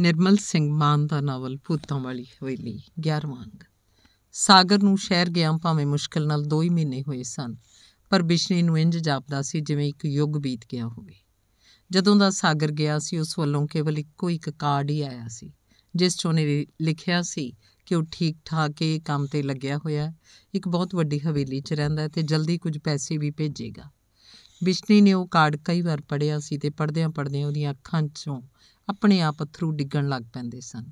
ਨਿਰਮਲ ਸਿੰਘ ਮਾਨ ਦਾ novel ਭੂਤਾਂ ਵਾਲੀ ਹਵੇਲੀ 11ਵਾਂ ਅੰਗ ਸਾਗਰ ਨੂੰ ਸ਼ਹਿਰ ਗਿਆ ਭਾਵੇਂ ਮੁਸ਼ਕਲ ਨਾਲ 2 ਹੀ ਮਹੀਨੇ ਹੋਏ ਸਨ ਪਰ ਬਿਸ਼ਨੀ ਨੂੰ ਇੰਜ ਜਾਪਦਾ ਸੀ ਜਿਵੇਂ ਇੱਕ ਯੁੱਗ ਬੀਤ ਗਿਆ ਹੋਵੇ ਜਦੋਂ ਦਾ ਸਾਗਰ ਗਿਆ ਸੀ ਉਸ ਵੱਲੋਂ ਕੇਵਲ ਇੱਕੋ ਇੱਕ ਕਾਰਡ ਹੀ ਆਇਆ ਸੀ ਜਿਸ 'ਚ ਉਹਨੇ ਲਿਖਿਆ ਸੀ ਕਿ ਉਹ ਠੀਕ ਠਾਕ ਹੀ ਕੰਮ ਤੇ ਲੱਗਿਆ ਹੋਇਆ ਹੈ ਇੱਕ ਬਹੁਤ ਵੱਡੀ ਹਵੇਲੀ 'ਚ ਰਹਿੰਦਾ ਤੇ ਜਲਦੀ ਕੁਝ ਪੈਸੇ ਵੀ ਭੇਜੇਗਾ ਬਿਸ਼ਨੀ ਨੇ ਉਹ ਕਾਰਡ ਕਈ ਵਾਰ ਪੜਿਆ ਸੀ ਤੇ ਪੜਦਿਆਂ ਪੜਦਿਆਂ ਉਹਦੀਆਂ ਅੱਖਾਂ 'ਚੋਂ ਆਪਣੇ ਆਪ ਅਥਰੂ ਡਿੱਗਣ ਲੱਗ ਪੈਂਦੇ ਸਨ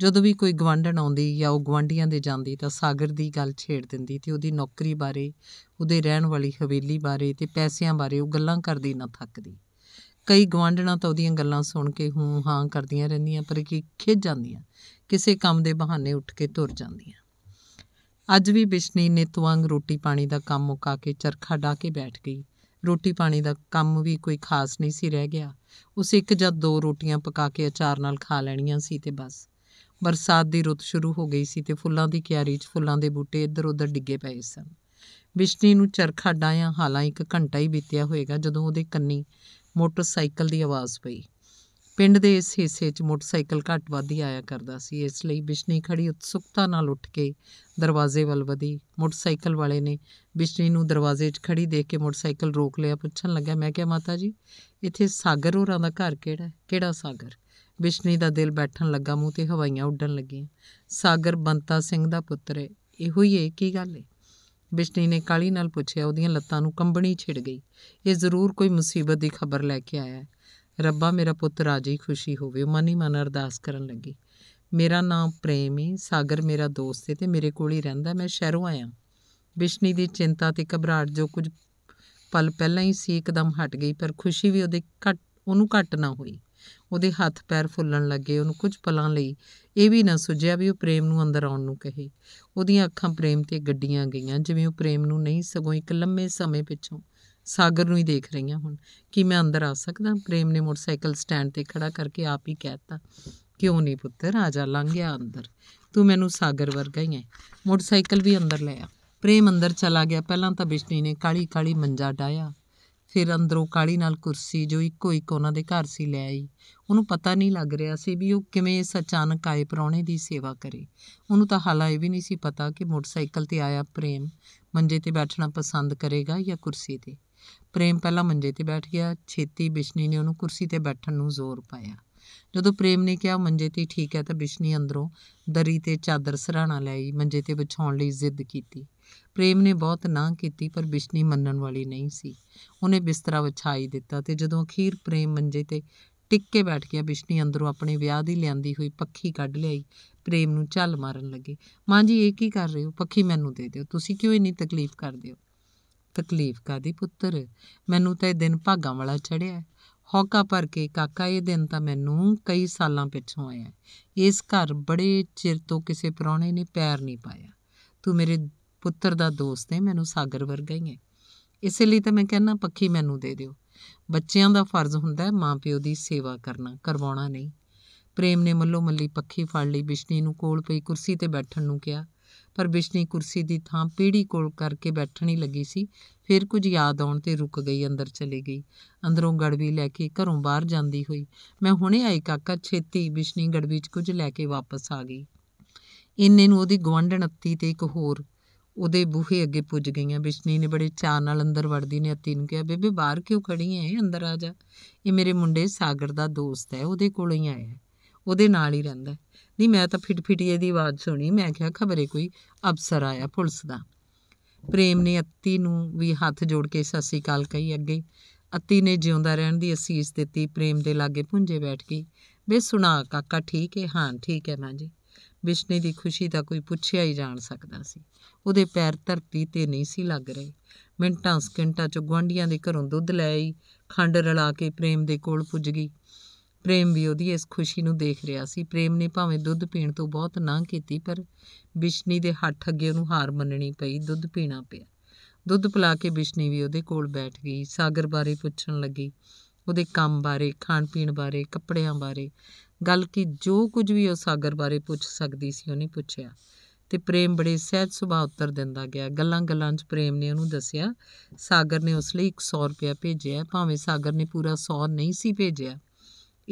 ਜਦੋਂ ਵੀ ਕੋਈ ਗਵੰਡਣ ਆਉਂਦੀ ਜਾਂ ਉਹ ਗਵੰਡੀਆਂ ਦੇ ਜਾਂਦੀ ਤਾਂ ਸਾਗਰ ਦੀ ਗੱਲ ਛੇੜ ਦਿੰਦੀ ਤੇ ਉਹਦੀ ਨੌਕਰੀ ਬਾਰੇ ਉਹਦੇ ਰਹਿਣ ਵਾਲੀ ਹਵੇਲੀ ਬਾਰੇ ਤੇ ਪੈਸਿਆਂ ਬਾਰੇ ਉਹ ਗੱਲਾਂ ਕਰਦੀ ਨਾ ਥੱਕਦੀ ਕਈ ਗਵੰਡਣਾ ਤਾਂ ਉਹਦੀਆਂ ਗੱਲਾਂ ਸੁਣ ਕੇ ਹੂੰ ਹਾਂ ਕਰਦੀਆਂ ਰਹਿੰਦੀਆਂ ਪਰ ਕੀ ਖਿੱਚ ਜਾਂਦੀਆਂ ਕਿਸੇ ਕੰਮ ਦੇ ਬਹਾਨੇ ਉੱਠ ਕੇ ਤੁਰ ਜਾਂਦੀਆਂ ਅੱਜ ਵੀ ਬਿਸ਼ਨੀ ਨੇ ਤਵੰਗ ਰੋਟੀ ਪਾਣੀ ਦਾ ਕੰਮ ਮੁਕਾ ਕੇ ਚਰਖਾ ਢਾ ਕੇ ਬੈਠ ਗਈ ਰੋਟੀ ਪਾਣੀ ਦਾ ਕੰਮ ਵੀ ਕੋਈ ਖਾਸ ਨਹੀਂ ਸੀ ਰਹਿ ਗਿਆ ਉਸ ਇੱਕ ਜਾਂ ਦੋ ਰੋਟੀਆਂ ਪਕਾ ਕੇ ਅਚਾਰ ਨਾਲ ਖਾ ਲੈਣੀਆਂ ਸੀ ਤੇ ਬਸ ਬਰਸਾਤ ਦੀ ਰੁੱਤ ਸ਼ੁਰੂ ਹੋ ਗਈ ਸੀ ਤੇ ਫੁੱਲਾਂ ਦੀ ਕਿਆਰੀ 'ਚ ਫੁੱਲਾਂ ਦੇ ਬੂਟੇ ਇੱਧਰ ਉੱਧਰ ਡਿੱਗੇ ਪਏ ਸਨ ਬਿਸ਼ਨੀ ਨੂੰ ਚਰਖਾ ਡਾਇਆ ਹਾਲਾਂ ਇੱਕ ਘੰਟਾ ਹੀ ਬੀਤਿਆ ਹੋਵੇਗਾ ਜਦੋਂ ਉਹਦੇ ਕੰਨੀ ਮੋਟਰਸਾਈਕਲ ਦੀ ਆਵਾਜ਼ ਪਈ ਪਿੰਡ ਦੇ ਇਸ ਹਿੱਸੇ 'ਚ ਮੋਟਰਸਾਈਕਲ ਘੱਟ ਵੱਧ ਆਇਆ ਕਰਦਾ ਸੀ ਇਸ ਲਈ ਬਿਸ਼ਨੀ ਖੜੀ ਉਤਸੁਕਤਾ ਨਾਲ ਉੱਠ ਕੇ ਦਰਵਾਜ਼ੇ ਵੱਲ ਵਧੀ ਮੋਟਰਸਾਈਕਲ ਵਾਲੇ ਨੇ ਬਿਸ਼ਨੀ ਨੂੰ ਦਰਵਾਜ਼ੇ 'ਚ ਖੜੀ ਦੇਖ ਕੇ ਮੋਟਰਸਾਈਕਲ ਰੋਕ ਲਿਆ ਪੁੱਛਣ ਲੱਗਾ ਮੈਂ ਕਿਹਾ ਮਾਤਾ ਜੀ ਇੱਥੇ ਸਾਗਰ ਹੋਰਾਂ ਦਾ ਘਰ ਕਿਹੜਾ ਕਿਹੜਾ ਸਾਗਰ ਬਿਸ਼ਨੀ ਦਾ ਦਿਲ ਬੈਠਣ ਲੱਗਾ ਮੂੰਹ ਤੇ ਹਵਾਈਆਂ ਉੱਡਣ ਲੱਗੀਆਂ ਸਾਗਰ ਬੰਤਾ ਸਿੰਘ ਦਾ ਪੁੱਤਰ ਹੈ ਇਹੋ ਹੀ ਹੈ ਕੀ ਗੱਲ ਹੈ ਬਿਸ਼ਨੀ ਨੇ ਕਾਲੀ ਨਾਲ ਪੁੱਛਿਆ ਉਹਦੀਆਂ ਲੱਤਾਂ ਨੂੰ ਕੰਬਣੀ ਛਿੜ ਗਈ ਇਹ ਜ਼ਰੂਰ ਕੋਈ ਮੁਸੀਬਤ ਦੀ ਖਬਰ ਲੈ ਕੇ ਆਇਆ ਹੈ ਰੱਬਾ ਮੇਰਾ ਪੁੱਤ ਰਾਜੀ ਖੁਸ਼ੀ ਹੋਵੇ ਮਨ ਹੀ ਮਨ ਅਰਦਾਸ ਕਰਨ ਲੱਗੀ ਮੇਰਾ ਨਾਮ ਪ੍ਰੇਮ ਹੀ ਸਾਗਰ ਮੇਰਾ ਦੋਸਤ ਹੈ ਤੇ ਮੇਰੇ ਕੋਲ ਹੀ ਰਹਿੰਦਾ ਮੈਂ ਸ਼ਹਿਰੋਂ ਆਇਆ ਵਿਸ਼ਨੀ ਦੀ ਚਿੰਤਾ ਤੇ ਘਬਰਾਹਟ ਜੋ ਕੁਝ ਪਲ ਪਹਿਲਾਂ ਹੀ ਸੀ ਇੱਕਦਮ ਹਟ ਗਈ ਪਰ ਖੁਸ਼ੀ ਵੀ ਉਹਦੇ ਘਟ ਉਹਨੂੰ ਘਟ ਨਾ ਹੋਈ ਉਹਦੇ ਹੱਥ ਪੈਰ ਫੁੱਲਣ ਲੱਗੇ ਉਹਨੂੰ ਕੁਝ ਪਲਾਂ ਲਈ ਇਹ ਵੀ ਨਾ ਸੁਝਿਆ ਵੀ ਉਹ ਪ੍ਰੇਮ ਨੂੰ ਅੰਦਰ ਆਉਣ ਨੂੰ ਕਹੇ ਉਹਦੀਆਂ ਅੱਖਾਂ ਪ੍ਰੇਮ ਤੇ ਗੱਡੀਆਂ ਗਈਆਂ ਜਿਵੇਂ ਉਹ ਪ੍ਰੇਮ ਨੂੰ ਨਹੀਂ ਸਗੋਂ ਇੱਕ ਲੰਮੇ ਸਮੇਂ ਪਿੱਛੋਂ ਸਾਗਰ ਨੂੰ ਹੀ ਦੇਖ ਰਹੀ ਹਾਂ ਹੁਣ ਕਿ ਮੈਂ ਅੰਦਰ ਆ ਸਕਦਾ ਪ੍ਰੇਮ ਨੇ ਮੋਟਰਸਾਈਕਲ ਸਟੈਂਡ ਤੇ ਖੜਾ ਕਰਕੇ ਆਪ ਹੀ ਕਹਿਤਾ ਕਿਉਂ ਨਹੀਂ ਪੁੱਤਰ ਆ ਜਾ ਲੰਘ ਗਿਆ ਅੰਦਰ ਤੂੰ ਮੈਨੂੰ ਸਾਗਰ ਵਰਗਾ ਹੀ ਹੈ ਮੋਟਰਸਾਈਕਲ ਵੀ ਅੰਦਰ ਲੈ ਆ ਪ੍ਰੇਮ ਅੰਦਰ ਚਲਾ ਗਿਆ ਪਹਿਲਾਂ ਤਾਂ ਬਿਸ਼ਨੀ ਨੇ ਕਾਲੀ ਕਾਲੀ ਮੰਜਾ ਡਾਇਆ ਫਿਰ ਅੰਦਰੋਂ ਕਾਲੀ ਨਾਲ ਕੁਰਸੀ ਜੋ ਇੱਕੋ ਇੱਕ ਉਹਨਾਂ ਦੇ ਘਰ ਸੀ ਲੈ ਆਈ ਉਹਨੂੰ ਪਤਾ ਨਹੀਂ ਲੱਗ ਰਿਹਾ ਸੀ ਵੀ ਉਹ ਕਿਵੇਂ ਇਸ ਅਚਾਨਕ ਆਏ ਪਰੌਣੇ ਦੀ ਸੇਵਾ ਕਰੇ ਉਹਨੂੰ ਤਾਂ ਹਾਲਾ ਇਹ ਵੀ ਨਹੀਂ ਸੀ ਪਤਾ ਕਿ ਮੋਟਰਸਾਈਕਲ ਤੇ ਆਇਆ ਪ੍ਰੇਮ ਮੰਜੇ ਤੇ ਬੈਠਣਾ ਪਸੰਦ ਕਰੇਗਾ ਜਾਂ ਕੁਰਸੀ ਤੇ ਪ੍ਰੇਮ ਪਹਿਲਾਂ ਮੰਜੇ ਤੇ ਬੈਠ ਗਿਆ ਛੇਤੀ ਬਿਸ਼ਨੀ ਨੇ ਉਹਨੂੰ ਕੁਰਸੀ ਤੇ ਬੈਠਣ ਨੂੰ ਜ਼ੋਰ ਪਾਇਆ ਜਦੋਂ ਪ੍ਰੇਮ ਨੇ ਕਿਹਾ ਮੰਜੇ ਤੇ ਠੀਕ ਹੈ ਤਾਂ ਬਿਸ਼ਨੀ ਅੰਦਰੋਂ ਦਰੀ ਤੇ ਚਾਦਰ ਸਰਾਣਾ ਲਈ ਮੰਜੇ ਤੇ ਵਿਛਾਉਣ ਲਈ ਜ਼ਿੱਦ ਕੀਤੀ ਪ੍ਰੇਮ ਨੇ ਬਹੁਤ ਨਾ ਕੀਤੀ ਪਰ ਬਿਸ਼ਨੀ ਮੰਨਣ ਵਾਲੀ ਨਹੀਂ ਸੀ ਉਹਨੇ ਬਿਸਤਰਾ ਵਿਛਾਈ ਦਿੱਤਾ ਤੇ ਜਦੋਂ ਅਖੀਰ ਪ੍ਰੇਮ ਮੰਜੇ ਤੇ ਟਿਕ ਕੇ ਬੈਠ ਗਿਆ ਬਿਸ਼ਨੀ ਅੰਦਰੋਂ ਆਪਣੇ ਵਿਆਹ ਦੀ ਲਿਆਂਦੀ ਹੋਈ ਪੱਖੀ ਕੱਢ ਲਈ ਪ੍ਰੇਮ ਨੂੰ ਝੱਲ ਮਾਰਨ ਲੱਗੇ ਮਾਂ ਜੀ ਇਹ ਕੀ ਕਰ ਰਹੇ ਹੋ ਪੱਖੀ ਮੈਨੂੰ ਦੇ ਦਿਓ ਤੁਸੀਂ ਕਿਉਂ ਇੰਨੀ ਤਕਲੀਫ ਕਰਦੇ ਹੋ ਤਕਲੀਫ ਕਾਦੀ ਪੁੱਤਰ ਮੈਨੂੰ ਤਾਂ ਇਹ ਦਿਨ ਭਾਗਾ ਵਾਲਾ ਚੜਿਆ ਹੌਕਾ ਭਰ ਕੇ ਕਾਕਾ ਇਹ ਦਿਨ ਤਾਂ ਮੈਨੂੰ ਕਈ ਸਾਲਾਂ ਪਿੱਛੋਂ ਆਇਆ ਇਸ ਘਰ ਬੜੇ ਚਿਰ ਤੋਂ ਕਿਸੇ ਪਰੌਣੇ ਨੇ ਪੈਰ ਨਹੀਂ ਪਾਇਆ ਤੂੰ ਮੇਰੇ ਪੁੱਤਰ ਦਾ ਦੋਸਤ ਹੈ ਮੈਨੂੰ ਸਾਗਰ ਵਰਗਾ ਹੀ ਹੈ ਇਸੇ ਲਈ ਤਾਂ ਮੈਂ ਕਹਿੰਨਾ ਪੱਖੀ ਮੈਨੂੰ ਦੇ ਦਿਓ ਬੱਚਿਆਂ ਦਾ ਫਰਜ਼ ਹੁੰਦਾ ਹੈ ਮਾਪਿਓ ਦੀ ਸੇਵਾ ਕਰਨਾ ਕਰਵਾਉਣਾ ਨਹੀਂ ਪ੍ਰੇਮ ਨੇ ਮੱਲੋ ਮੱਲੀ ਪੱਖੀ ਫੜ ਲਈ ਬਿਸ਼ਨੀ ਨੂੰ ਕੋਲ ਪਈ ਕੁਰਸੀ ਤੇ ਬੈਠਣ ਨੂੰ ਕਿਹਾ ਪਰ ਬਿਸ਼ਨੀ ਕੁਰਸੀ ਦੀ ਥਾਂ ਪੀੜੀ ਕੋਲ ਕਰਕੇ ਬੈਠਣੀ ਲੱਗੀ ਸੀ ਫਿਰ ਕੁਝ ਯਾਦ ਆਉਣ ਤੇ ਰੁਕ ਗਈ ਅੰਦਰ ਚਲੀ ਗਈ ਅੰਦਰੋਂ ਗੜਵੀ ਲੈ ਕੇ ਘਰੋਂ ਬਾਹਰ ਜਾਂਦੀ ਹੋਈ ਮੈਂ ਹੁਣੇ ਆਈ ਕਾਕਾ ਛੇਤੀ ਬਿਸ਼ਨੀ ਗੜਵੀ 'ਚ ਕੁਝ ਲੈ ਕੇ ਵਾਪਸ ਆ ਗਈ ਇੰਨੇ ਨੂੰ ਉਹਦੀ ਗਵੰਡਣ ਅੱਤੀ ਤੇ ਇੱਕ ਹੋਰ ਉਹਦੇ ਬੂਹੇ ਅੱਗੇ ਪੁੱਜ ਗਈਆਂ ਬਿਸ਼ਨੀ ਨੇ ਬੜੇ ਚਾਅ ਨਾਲ ਅੰਦਰ ਵੜਦੀ ਨੇ ਅਤੀ ਨੂੰ ਕਿਹਾ ਬੇਬੇ ਬਾਹਰ ਕਿਉਂ ਖੜੀ ਐ ਅੰਦਰ ਆ ਜਾ ਇਹ ਮੇਰੇ ਮੁੰਡੇ ਸਾਗਰ ਦਾ ਦੋਸਤ ਹੈ ਉਹਦੇ ਕੋਲ ਹੀ ਆਇਆ ਉਹਦੇ ਨਾਲ ਹੀ ਰਹਿੰਦਾ ਨਹੀਂ ਮੈਂ ਤਾਂ ਫਿਟਫਿਟੀਏ ਦੀ ਆਵਾਜ਼ ਸੁਣੀ ਮੈਂ ਕਿਹਾ ਖਬਰੇ ਕੋਈ ਅਫਸਰ ਆਇਆ ਪੁਲਿਸ ਦਾ ਪ੍ਰੇਮ ਨੇ ਅਤੀ ਨੂੰ ਵੀ ਹੱਥ ਜੋੜ ਕੇ ਸਤਿ ਸ੍ਰੀ ਅਕਾਲ ਕਹੀ ਅੱਗੇ ਅਤੀ ਨੇ ਜਿਉਂਦਾ ਰਹਿਣ ਦੀ ਅਸੀਸ ਦਿੱਤੀ ਪ੍ਰੇਮ ਦੇ ਲਾਗੇ ਪੁੰਜੇ ਬੈਠ ਗਈ ਵੇ ਸੁਣਾ ਕਾਕਾ ਠੀਕ ਹੈ ਹਾਂ ਠੀਕ ਹੈ ਮਾਂ ਜੀ ਵਿਸ਼ਨੇ ਦੀ ਖੁਸ਼ੀ ਦਾ ਕੋਈ ਪੁੱਛਿਆ ਹੀ ਜਾਣ ਸਕਦਾ ਸੀ ਉਹਦੇ ਪੈਰ ਧਰਤੀ ਤੇ ਨਹੀਂ ਸੀ ਲੱਗ ਰਹੇ ਮਿੰਟਾਂ ਸਕਿੰਟਾਂ ਚ ਗਵਾਂਡੀਆਂ ਦੇ ਘਰੋਂ ਦੁੱਧ ਲੈ ਆਈ ਖੰਡ ਰਲਾ ਕੇ ਪ੍ਰੇਮ ਦੇ ਕੋਲ ਪੁੱਜ ਗਈ ਪ੍ਰੇਮ ਵੀ ਉਹਦੀ ਇਸ ਖੁਸ਼ੀ ਨੂੰ ਦੇਖ ਰਿਹਾ ਸੀ ਪ੍ਰੇਮ ਨੇ ਭਾਵੇਂ ਦੁੱਧ ਪੀਣ ਤੋਂ ਬਹੁਤ ਨਾ ਕੀਤੀ ਪਰ ਬਿਸ਼ਨੀ ਦੇ ਹੱਥ ਅੱਗੇ ਉਹਨੂੰ ਹਾਰ ਮੰਨਣੀ ਪਈ ਦੁੱਧ ਪੀਣਾ ਪਿਆ ਦੁੱਧ ਪਿਲਾ ਕੇ ਬਿਸ਼ਨੀ ਵੀ ਉਹਦੇ ਕੋਲ ਬੈਠ ਗਈ ਸਾਗਰ ਬਾਰੇ ਪੁੱਛਣ ਲੱਗੀ ਉਹਦੇ ਕੰਮ ਬਾਰੇ ਖਾਣ ਪੀਣ ਬਾਰੇ ਕੱਪੜਿਆਂ ਬਾਰੇ ਗੱਲ ਕਿ ਜੋ ਕੁਝ ਵੀ ਉਹ ਸਾਗਰ ਬਾਰੇ ਪੁੱਛ ਸਕਦੀ ਸੀ ਉਹਨੇ ਪੁੱਛਿਆ ਤੇ ਪ੍ਰੇਮ ਬੜੇ ਸਹਿਜ ਸੁਭਾਅ ਉੱਤਰ ਦਿੰਦਾ ਗਿਆ ਗੱਲਾਂ-ਗੱਲਾਂ 'ਚ ਪ੍ਰੇਮ ਨੇ ਉਹਨੂੰ ਦੱਸਿਆ ਸਾਗਰ ਨੇ ਉਸ ਲਈ 100 ਰੁਪਇਆ ਭੇਜਿਆ ਭਾਵੇਂ ਸਾਗਰ ਨੇ ਪੂਰਾ 100 ਨਹੀਂ ਸੀ ਭੇਜਿਆ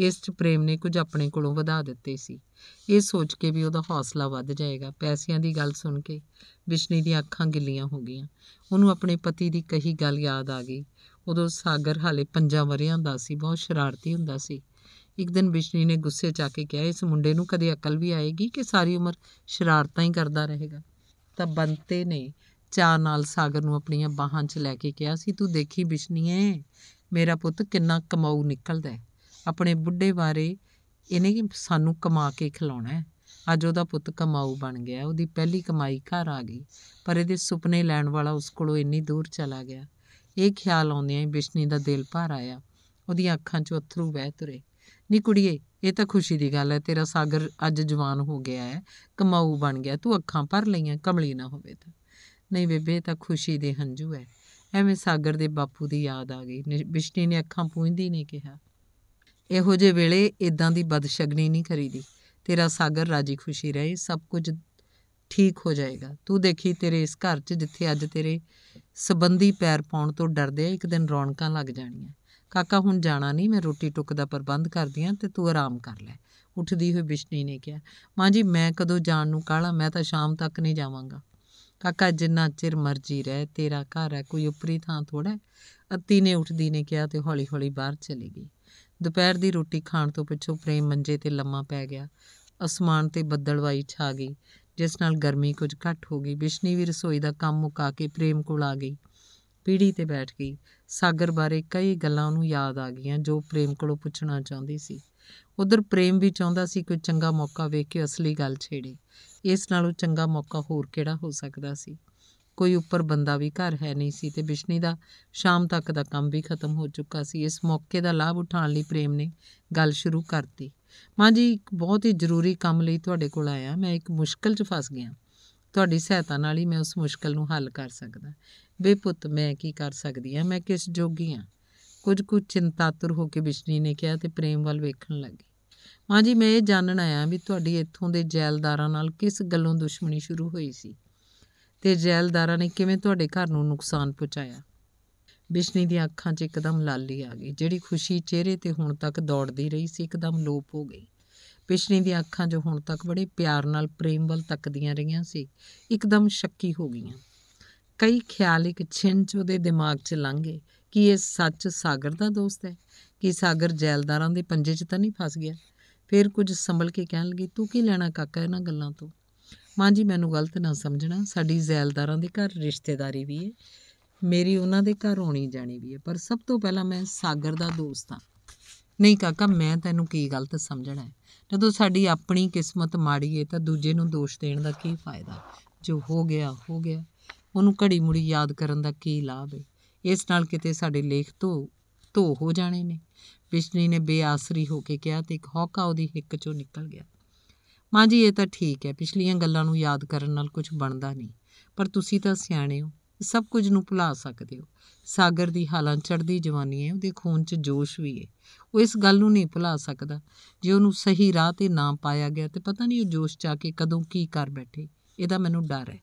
ਇਸ 'ਚ ਪ੍ਰੇਮ ਨੇ ਕੁਝ ਆਪਣੇ ਕੋਲੋਂ ਵਧਾ ਦਿੱਤੇ ਸੀ ਇਹ ਸੋਚ ਕੇ ਵੀ ਉਹਦਾ ਹੌਸਲਾ ਵੱਧ ਜਾਏਗਾ ਪੈਸਿਆਂ ਦੀ ਗੱਲ ਸੁਣ ਕੇ ਵਿਸ਼ਨੀ ਦੀਆਂ ਅੱਖਾਂ ਗਿੱਲੀਆਂ ਹੋ ਗਈਆਂ ਉਹਨੂੰ ਆਪਣੇ ਪਤੀ ਦੀ ਕਹੀ ਗੱਲ ਯਾਦ ਆ ਗਈ ਉਦੋਂ ਸਾਗਰ ਹਾਲੇ ਪੰਜਾਂ ਵਰਿਆਂ ਦਾ ਸੀ ਬਹੁਤ ਸ਼ਰਾਰਤੀ ਹੁੰਦਾ ਸੀ ਇੱਕ ਦਿਨ ਵਿਸ਼ਨੀ ਨੇ ਗੁੱਸੇ 'ਚ ਆ ਕੇ ਕਿਹਾ ਇਸ ਮੁੰਡੇ ਨੂੰ ਕਦੇ ਅਕਲ ਵੀ ਆਏਗੀ ਕਿ ਸਾਰੀ ਉਮਰ ਸ਼ਰਾਰਤਾਂ ਹੀ ਕਰਦਾ ਰਹੇਗਾ ਤਾਂ ਬੰਤੇ ਨੇ ਚਾਹ ਨਾਲ ਸਾਗਰ ਨੂੰ ਆਪਣੀਆਂ ਬਾਹਾਂ 'ਚ ਲੈ ਕੇ ਕਿਹਾ ਸੀ ਤੂੰ ਦੇਖੀ ਵਿਸ਼ਨੀਏ ਮੇਰਾ ਪੁੱਤ ਕਿੰਨਾ ਕਮਾਊ ਨਿਕਲਦਾ ਹੈ ਆਪਣੇ ਬੁੱਢੇ ਬਾਰੇ ਇਹਨੇ ਸਾਨੂੰ ਕਮਾ ਕੇ ਖਿਲਾਉਣਾ ਹੈ ਅੱਜ ਉਹਦਾ ਪੁੱਤ ਕਮਾਊ ਬਣ ਗਿਆ ਉਹਦੀ ਪਹਿਲੀ ਕਮਾਈ ਘਰ ਆ ਗਈ ਪਰ ਇਹਦੇ ਸੁਪਨੇ ਲੈਣ ਵਾਲਾ ਉਸ ਕੋਲੋਂ ਇੰਨੀ ਦੂਰ ਚਲਾ ਗਿਆ ਇਹ ਖਿਆਲ ਆਉਂਦਿਆਂ ਹੀ ਬਿਸ਼ਨੀ ਦਾ ਦਿਲ ਭਰ ਆਇਆ ਉਹਦੀਆਂ ਅੱਖਾਂ 'ਚੋਂ ਅਥਰੂ ਵਹਿ ਤੁਰੇ ਨੀ ਕੁੜੀਏ ਇਹ ਤਾਂ ਖੁਸ਼ੀ ਦੀ ਗੱਲ ਹੈ ਤੇਰਾ ਸਾਗਰ ਅੱਜ ਜਵਾਨ ਹੋ ਗਿਆ ਹੈ ਕਮਾਊ ਬਣ ਗਿਆ ਤੂੰ ਅੱਖਾਂ ਭਰ ਲਈਆਂ ਕਮਲੀ ਨਾ ਹੋਵੇ ਤਾਂ ਨਹੀਂ ਬੇਬੇ ਤਾਂ ਖੁਸ਼ੀ ਦੇ ਹੰਝੂ ਹੈ ਐਵੇਂ ਸਾਗਰ ਦੇ ਬਾਪੂ ਦੀ ਯਾਦ ਆ ਗਈ ਬਿਸ਼ਨੀ ਨੇ ਅੱਖਾਂ ਪੂੰਝਦੀ ਨੇ ਕਿਹਾ ਇਹੋ ਜੇ ਵੇਲੇ ਇਦਾਂ ਦੀ ਬਦਸ਼ਗਨੀ ਨਹੀਂ ਕਰੀਦੀ ਤੇਰਾ ਸਾਗਰ ਰਾਜੀ ਖੁਸ਼ੀ ਰਹੇ ਸਭ ਕੁਝ ਠੀਕ ਹੋ ਜਾਏਗਾ ਤੂੰ ਦੇਖੀ ਤੇਰੇ ਇਸ ਘਰ 'ਚ ਜਿੱਥੇ ਅੱਜ ਤੇਰੇ ਸਬੰਧੀ ਪੈਰ ਪਾਉਣ ਤੋਂ ਡਰਦੇ ਆ ਇੱਕ ਦਿਨ ਰੌਣਕਾਂ ਲੱਗ ਜਾਣੀਆਂ ਕਾਕਾ ਹੁਣ ਜਾਣਾ ਨਹੀਂ ਮੈਂ ਰੋਟੀ ਟੁੱਕ ਦਾ ਪ੍ਰਬੰਧ ਕਰਦੀ ਆ ਤੇ ਤੂੰ ਆਰਾਮ ਕਰ ਲੈ ਉੱਠਦੀ ਹੋਈ ਬਿਸ਼ਨੀ ਨੇ ਕਿਹਾ ਮਾਂ ਜੀ ਮੈਂ ਕਦੋਂ ਜਾਣ ਨੂੰ ਕਾਲਾ ਮੈਂ ਤਾਂ ਸ਼ਾਮ ਤੱਕ ਨਹੀਂ ਜਾਵਾਂਗਾ ਕਾਕਾ ਜਿੰਨਾ ਚਿਰ ਮਰਜੀ ਰਹਿ ਤੇਰਾ ਘਰ ਹੈ ਕੋਈ ਉਪਰੀ ਥਾਂ ਥੋੜਾ ਅੱਤੀ ਨੇ ਉੱਠਦੀ ਨੇ ਕਿਹਾ ਤੇ ਹੌਲੀ-ਹੌਲੀ ਬਾਹਰ ਚਲੀ ਗਈ ਦੁਪਹਿਰ ਦੀ ਰੋਟੀ ਖਾਣ ਤੋਂ ਪਿੱਛੋਂ ਪ੍ਰੇਮ ਮੰਜੇ ਤੇ ਲੰਮਾ ਪੈ ਗਿਆ ਅਸਮਾਨ ਤੇ ਬੱਦਲਵਾਈ ਛਾ ਗਈ ਜਿਸ ਨਾਲ ਗਰਮੀ ਕੁਝ ਘੱਟ ਹੋ ਗਈ ਬਿਸ਼ਨੀ ਵੀ ਰਸੋਈ ਦਾ ਕੰਮ ਮੁਕਾ ਕੇ ਪ੍ਰੇਮ ਕੋਲ ਆ ਗਈ ਪੀੜੀ ਤੇ ਬੈਠ ਗਈ ਸਾਗਰ ਬਾਰੇ ਕਈ ਗੱਲਾਂ ਉਹਨੂੰ ਯਾਦ ਆ ਗਈਆਂ ਜੋ ਪ੍ਰੇਮ ਕੋਲੋਂ ਪੁੱਛਣਾ ਚਾਹੁੰਦੀ ਸੀ ਉਧਰ ਪ੍ਰੇਮ ਵੀ ਚਾਹੁੰਦਾ ਸੀ ਕੋਈ ਚੰਗਾ ਮੌਕਾ ਵੇਖ ਕੇ ਅਸਲੀ ਗੱਲ ਛੇੜੇ ਇਸ ਨਾਲੋਂ ਚੰਗਾ ਮੌਕਾ ਹੋਰ ਕਿਹੜਾ ਹੋ ਸਕਦਾ ਸੀ ਕੋਈ ਉੱਪਰ ਬੰਦਾ ਵੀ ਘਰ ਹੈ ਨਹੀਂ ਸੀ ਤੇ ਬਿਸ਼ਨੀ ਦਾ ਸ਼ਾਮ ਤੱਕ ਦਾ ਕੰਮ ਵੀ ਖਤਮ ਹੋ ਚੁੱਕਾ ਸੀ ਇਸ ਮੌਕੇ ਦਾ ਲਾਭ ਉਠਾਉਣ ਲਈ ਪ੍ਰੇਮ ਨੇ ਗੱਲ ਸ਼ੁਰੂ ਕਰਤੀ ਮਾਂ ਜੀ ਇੱਕ ਬਹੁਤ ਹੀ ਜ਼ਰੂਰੀ ਕੰਮ ਲਈ ਤੁਹਾਡੇ ਕੋਲ ਆਇਆ ਮੈਂ ਇੱਕ ਮੁਸ਼ਕਲ 'ਚ ਫਸ ਗਿਆ ਤੁਹਾਡੀ ਸਹਾਇਤਾ ਨਾਲ ਹੀ ਮੈਂ ਉਸ ਮੁਸ਼ਕਲ ਨੂੰ ਹੱਲ ਕਰ ਸਕਦਾ ਬੇਪੁੱਤ ਮੈਂ ਕੀ ਕਰ ਸਕਦੀ ਆ ਮੈਂ ਕਿਸ ਜੋਗੀ ਆ ਕੁਝ ਕੁ ਚਿੰਤਾਤੁਰ ਹੋ ਕੇ ਬਿਸ਼ਨੀ ਨੇ ਕਿਹਾ ਤੇ ਪ੍ਰੇਮ ਵੱਲ ਵੇਖਣ ਲੱਗੀ ਮਾਂ ਜੀ ਮੈਂ ਇਹ ਜਾਣਨ ਆਇਆ ਵੀ ਤੁਹਾਡੀ ਇੱਥੋਂ ਦੇ ਜੈਲਦਾਰਾਂ ਨਾਲ ਕਿਸ ਗੱਲੋਂ ਦੁਸ਼ਮਣੀ ਸ਼ੁਰੂ ਹੋਈ ਸੀ ਤੇ ਜੈਲਦਾਰਾਂ ਨੇ ਕਿਵੇਂ ਤੁਹਾਡੇ ਘਰ ਨੂੰ ਨੁਕਸਾਨ ਪਹੁੰਚਾਇਆ ਬਿਸ਼ਨੀ ਦੀਆਂ ਅੱਖਾਂ 'ਚ ਇੱਕਦਮ ਲਾਲੀ ਆ ਗਈ ਜਿਹੜੀ ਖੁਸ਼ੀ ਚਿਹਰੇ ਤੇ ਹੁਣ ਤੱਕ ਦੌੜਦੀ ਰਹੀ ਸੀ ਇੱਕਦਮ ਲੋਪ ਹੋ ਗਈ ਬਿਸ਼ਨੀ ਦੀਆਂ ਅੱਖਾਂ ਜੋ ਹੁਣ ਤੱਕ ਬੜੇ ਪਿਆਰ ਨਾਲ ਪ੍ਰੇਮ ਵੱਲ ਤੱਕਦੀਆਂ ਰਹੀਆਂ ਸੀ ਇੱਕਦਮ ਸ਼ੱਕੀ ਹੋ ਗਈਆਂ ਕਈ ਖਿਆਲ ਇੱਕ ਛਿੰਝ ਉਹਦੇ ਦਿਮਾਗ 'ਚ ਲੰਘੇ ਕਿ ਇਹ ਸੱਚ ਸਾਗਰ ਦਾ ਦੋਸਤ ਹੈ ਕਿ ਸਾਗਰ ਜੈਲਦਾਰਾਂ ਦੇ ਪੰਜੇ 'ਚ ਤਾਂ ਨਹੀਂ ਫਸ ਗਿਆ ਫਿਰ ਕੁਝ ਸੰਭਲ ਕੇ ਕਹਿਣ ਲੱਗੀ ਤੂੰ ਕੀ ਲੈਣਾ ਕਾਕਾ ਇਹਨਾਂ ਗੱਲਾਂ ਤੋਂ ਮਾਂ ਜੀ ਮੈਨੂੰ ਗਲਤ ਨਾ ਸਮਝਣਾ ਸਾਡੀ ਜ਼ੈਲਦਾਰਾਂ ਦੇ ਘਰ ਰਿਸ਼ਤੇਦਾਰੀ ਵੀ ਹੈ ਮੇਰੀ ਉਹਨਾਂ ਦੇ ਘਰ ਹੋਣੀ ਜਾਣੀ ਵੀ ਹੈ ਪਰ ਸਭ ਤੋਂ ਪਹਿਲਾਂ ਮੈਂ ਸਾਗਰ ਦਾ ਦੋਸਤ ਹਾਂ ਨਹੀਂ ਕਾਕਾ ਮੈਂ ਤੈਨੂੰ ਕੀ ਗਲਤ ਸਮਝਣਾ ਹੈ ਜਦੋਂ ਸਾਡੀ ਆਪਣੀ ਕਿਸਮਤ ਮਾੜੀ ਹੈ ਤਾਂ ਦੂਜੇ ਨੂੰ ਦੋਸ਼ ਦੇਣ ਦਾ ਕੀ ਫਾਇਦਾ ਜੋ ਹੋ ਗਿਆ ਹੋ ਗਿਆ ਉਹਨੂੰ ਘੜੀ ਮੁੜੀ ਯਾਦ ਕਰਨ ਦਾ ਕੀ ਲਾਭ ਹੈ ਇਸ ਨਾਲ ਕਿਤੇ ਸਾਡੇ ਲੇਖ ਤੋਂ ਧੋ ਹੋ ਜਾਣੇ ਨੇ ਬਿਸ਼ਨੀ ਨੇ ਬੇਆਸਰੀ ਹੋ ਕੇ ਕਿਹਾ ਤੇ ਇੱਕ ਹੌਕਾ ਉਹਦੀ ਹਿੱਕ ਚੋਂ ਨਿਕਲ ਗਿਆ ਮਾਂ ਜੀ ਇਹ ਤਾਂ ਠੀਕ ਹੈ ਪਿਛਲੀਆਂ ਗੱਲਾਂ ਨੂੰ ਯਾਦ ਕਰਨ ਨਾਲ ਕੁਝ ਬਣਦਾ ਨਹੀਂ ਪਰ ਤੁਸੀਂ ਤਾਂ ਸਿਆਣੇ ਹੋ ਸਭ ਕੁਝ ਨੂੰ ਭੁਲਾ ਸਕਦੇ ਹੋ ਸਾਗਰ ਦੀ ਹਾਲਾਂ ਚੜਦੀ ਜਵਾਨੀ ਹੈ ਉਹਦੇ ਖੂਨ 'ਚ ਜੋਸ਼ ਵੀ ਹੈ ਉਹ ਇਸ ਗੱਲ ਨੂੰ ਨਹੀਂ ਭੁਲਾ ਸਕਦਾ ਜੇ ਉਹਨੂੰ ਸਹੀ ਰਾਹ ਤੇ ਨਾ ਪਾਇਆ ਗਿਆ ਤੇ ਪਤਾ ਨਹੀਂ ਉਹ ਜੋਸ਼ ਚਾ ਕੇ ਕਦੋਂ ਕੀ ਕਰ ਬੈਠੇ ਇਹਦਾ ਮੈਨੂੰ ਡਰ ਹੈ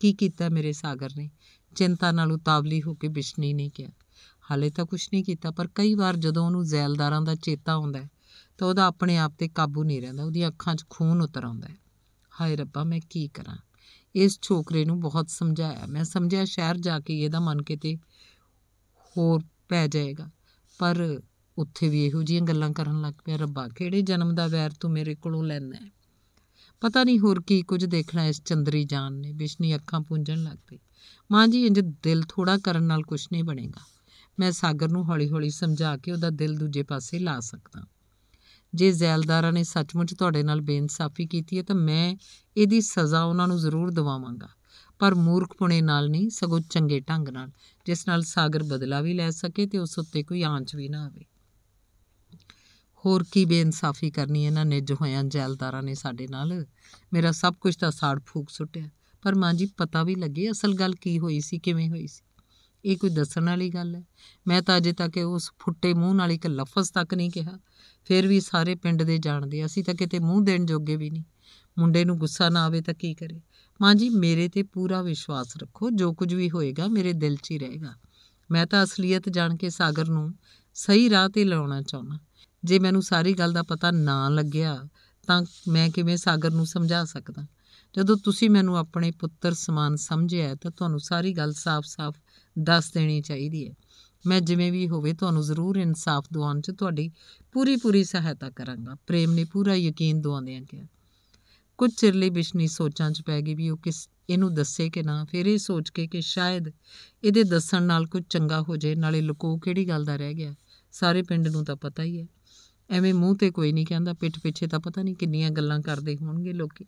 ਕੀ ਕੀਤਾ ਮੇਰੇ ਸਾਗਰ ਨੇ ਚਿੰਤਾ ਨਾਲ ਉਤਾਵਲੀ ਹੋ ਕੇ ਬਿਸ਼ਨੀ ਨੇ ਕਿਹਾ ਹਾਲੇ ਤਾਂ ਕੁਝ ਨਹੀਂ ਕੀਤਾ ਪਰ ਕਈ ਵਾਰ ਜਦੋਂ ਉਹਨੂੰ ਜ਼ੈਲਦਾਰਾਂ ਦਾ ਚੇਤਾ ਆਉਂਦਾ ਹੈ ਤਾਂ ਉਹਦਾ ਆਪਣੇ ਆਪ ਤੇ ਕਾਬੂ ਨਹੀਂ ਰਹਿੰਦਾ ਉਹਦੀਆਂ ਅੱਖਾਂ 'ਚ ਖੂਨ ਉਤਰ ਆਉਂਦਾ ਹੈ ਹਾਏ ਰੱਬਾ ਮੈਂ ਕੀ ਕਰਾਂ ਇਸ ਛੋਕਰੇ ਨੂੰ ਬਹੁਤ ਸਮਝਾਇਆ ਮੈਂ ਸਮਝਿਆ ਸ਼ਹਿਰ ਜਾ ਕੇ ਇਹਦਾ ਮਨ ਕਿਤੇ ਹੋਰ ਪੈ ਜਾਏਗਾ ਪਰ ਉੱਥੇ ਵੀ ਇਹੋ ਜਿਹੀਆਂ ਗੱਲਾਂ ਕਰਨ ਲੱਗ ਪਿਆ ਰੱਬਾ ਕਿਹੜੇ ਜਨਮ ਦਾ ਵੈਰ ਤੂੰ ਮੇਰੇ ਕੋਲੋਂ ਲੈਣਾ ਹੈ ਪਤਾ ਨਹੀਂ ਹੋਰ ਕੀ ਕੁਝ ਦੇਖਣਾ ਇਸ ਚੰਦਰੀ ਜਾਨ ਨੇ ਬਿਸ਼ਨੀ ਅੱਖਾਂ ਪੁੰਝਣ ਲੱਗ ਪਈ ਮਾਂ ਜੀ ਇੰਜ ਦਿਲ ਥੋੜਾ ਕਰਨ ਨਾਲ ਕੁਝ ਨਹੀਂ ਬਣੇਗਾ ਮੈਂ ਸਾਗਰ ਨੂੰ ਹੌਲੀ-ਹੌਲੀ ਸਮਝਾ ਕੇ ਉਹਦਾ ਦਿਲ ਦੂਜੇ ਪਾਸੇ ਲਾ ਸਕਦਾ ਜੇ ਜ਼ੈਲਦਾਰਾਂ ਨੇ ਸੱਚਮੁੱਚ ਤੁਹਾਡੇ ਨਾਲ ਬੇਇਨਸਾਫੀ ਕੀਤੀ ਹੈ ਤਾਂ ਮੈਂ ਇਹਦੀ ਸਜ਼ਾ ਉਹਨਾਂ ਨੂੰ ਜ਼ਰੂਰ ਦਿਵਾਵਾਂਗਾ ਪਰ ਮੂਰਖਪੁਣੇ ਨਾਲ ਨਹੀਂ ਸਗੋਂ ਚੰਗੇ ਢੰਗ ਨਾਲ ਜਿਸ ਨਾਲ ਸਾਗਰ ਬਦਲਾ ਵੀ ਲੈ ਸਕੇ ਤੇ ਉਸ ਉੱਤੇ ਕੋਈ ਆਂਚ ਵੀ ਨਾ ਆਵੇ ਹੋਰ ਕੀ ਬੇਇਨਸਾਫੀ ਕਰਨੀ ਇਹਨਾਂ ਨਿੱਜ ਹੋਇਆਂ ਜੈਲਦਾਰਾਂ ਨੇ ਸਾਡੇ ਨਾਲ ਮੇਰਾ ਸਭ ਕੁਝ ਤਾਂ ਸਾੜ ਫੂਕ ਸੁੱਟਿਆ ਪਰ ਮਾਂ ਜੀ ਪਤਾ ਵੀ ਲੱਗੇ ਅਸਲ ਗੱਲ ਕੀ ਹੋਈ ਸੀ ਕਿਵੇਂ ਹੋਈ ਸੀ ਇਹ ਕੋਈ ਦੱਸਣ ਵਾਲੀ ਗੱਲ ਹੈ ਮੈਂ ਤਾਂ ਅਜੇ ਤੱਕ ਉਸ ਫੁੱਟੇ ਮੂੰਹ ਨਾਲ ਇੱਕ ਲਫ਼ਜ਼ ਤੱਕ ਨਹੀਂ ਕਿਹਾ ਫਿਰ ਵੀ ਸਾਰੇ ਪਿੰਡ ਦੇ ਜਾਣਦੇ ਅਸੀਂ ਤਾਂ ਕਿਤੇ ਮੂੰਹ ਦੇਣ ਜੋਗੇ ਵੀ ਨਹੀਂ ਮੁੰਡੇ ਨੂੰ ਗੁੱਸਾ ਨਾ ਆਵੇ ਤਾਂ ਕੀ ਕਰੇ ਮਾਂ ਜੀ ਮੇਰੇ ਤੇ ਪੂਰਾ ਵਿਸ਼ਵਾਸ ਰੱਖੋ ਜੋ ਕੁਝ ਵੀ ਹੋਏਗਾ ਮੇਰੇ ਦਿਲ 'ਚ ਹੀ ਰਹੇਗਾ ਮੈਂ ਤਾਂ ਅਸਲੀਅਤ ਜਾਣ ਕੇ ਸਾਗਰ ਨੂੰ ਸਹੀ ਰਾਹ ਤੇ ਲਾਉਣਾ ਚਾਹੁੰਦਾ ਜੇ ਮੈਨੂੰ ਸਾਰੀ ਗੱਲ ਦਾ ਪਤਾ ਨਾ ਲੱਗਿਆ ਤਾਂ ਮੈਂ ਕਿਵੇਂ ਸਾਗਰ ਨੂੰ ਸਮਝਾ ਸਕਦਾ ਜਦੋਂ ਤੁਸੀਂ ਮੈਨੂੰ ਆਪਣੇ ਪੁੱਤਰ ਸਮਾਨ ਸਮਝਿਆ ਤਾਂ ਤੁਹਾਨੂੰ ਸਾਰੀ ਗੱਲ ਸਾਫ਼-ਸਾਫ਼ ਦੱਸ ਦੇਣੀ ਚਾਹੀਦੀ ਹੈ ਮੈਂ ਜਿਵੇਂ ਵੀ ਹੋਵੇ ਤੁਹਾਨੂੰ ਜ਼ਰੂਰ ਇਨਸਾਫ ਦਿਵਾਉਣ 'ਚ ਤੁਹਾਡੀ ਪੂਰੀ ਪੂਰੀ ਸਹਾਇਤਾ ਕਰਾਂਗਾ ਪ੍ਰੇਮ ਨੇ ਪੂਰਾ ਯਕੀਨ ਦਿਵਾਉਂਦਿਆਂ ਕਿਹਾ ਕੁਝ ਚਿਰ ਲਈ ਬਿਸ਼ਨੀ ਸੋਚਾਂ 'ਚ ਪੈ ਗਈ ਵੀ ਉਹ ਕਿਸ ਇਹਨੂੰ ਦੱਸੇ ਕਿ ਨਾ ਫਿਰ ਇਹ ਸੋਚ ਕੇ ਕਿ ਸ਼ਾਇਦ ਇਹਦੇ ਦੱਸਣ ਨਾਲ ਕੁਝ ਚੰਗਾ ਹੋ ਜਾਏ ਨਾਲੇ ਲੁਕੋ ਕਿਹੜੀ ਗੱਲ ਦਾ ਰਹਿ ਗਿਆ ਸਾਰੇ ਪਿੰਡ ਨੂੰ ਤਾਂ ਪਤਾ ਹੀ ਹੈ ਐਵੇਂ ਮੂੰਹ ਤੇ ਕੋਈ ਨਹੀਂ ਕਹਿੰਦਾ ਪਿੱਠ ਪਿੱਛੇ ਤਾਂ ਪਤਾ ਨਹੀਂ ਕਿੰਨੀਆਂ ਗੱਲਾਂ ਕਰਦੇ ਹੋਣਗੇ ਲੋਕੀ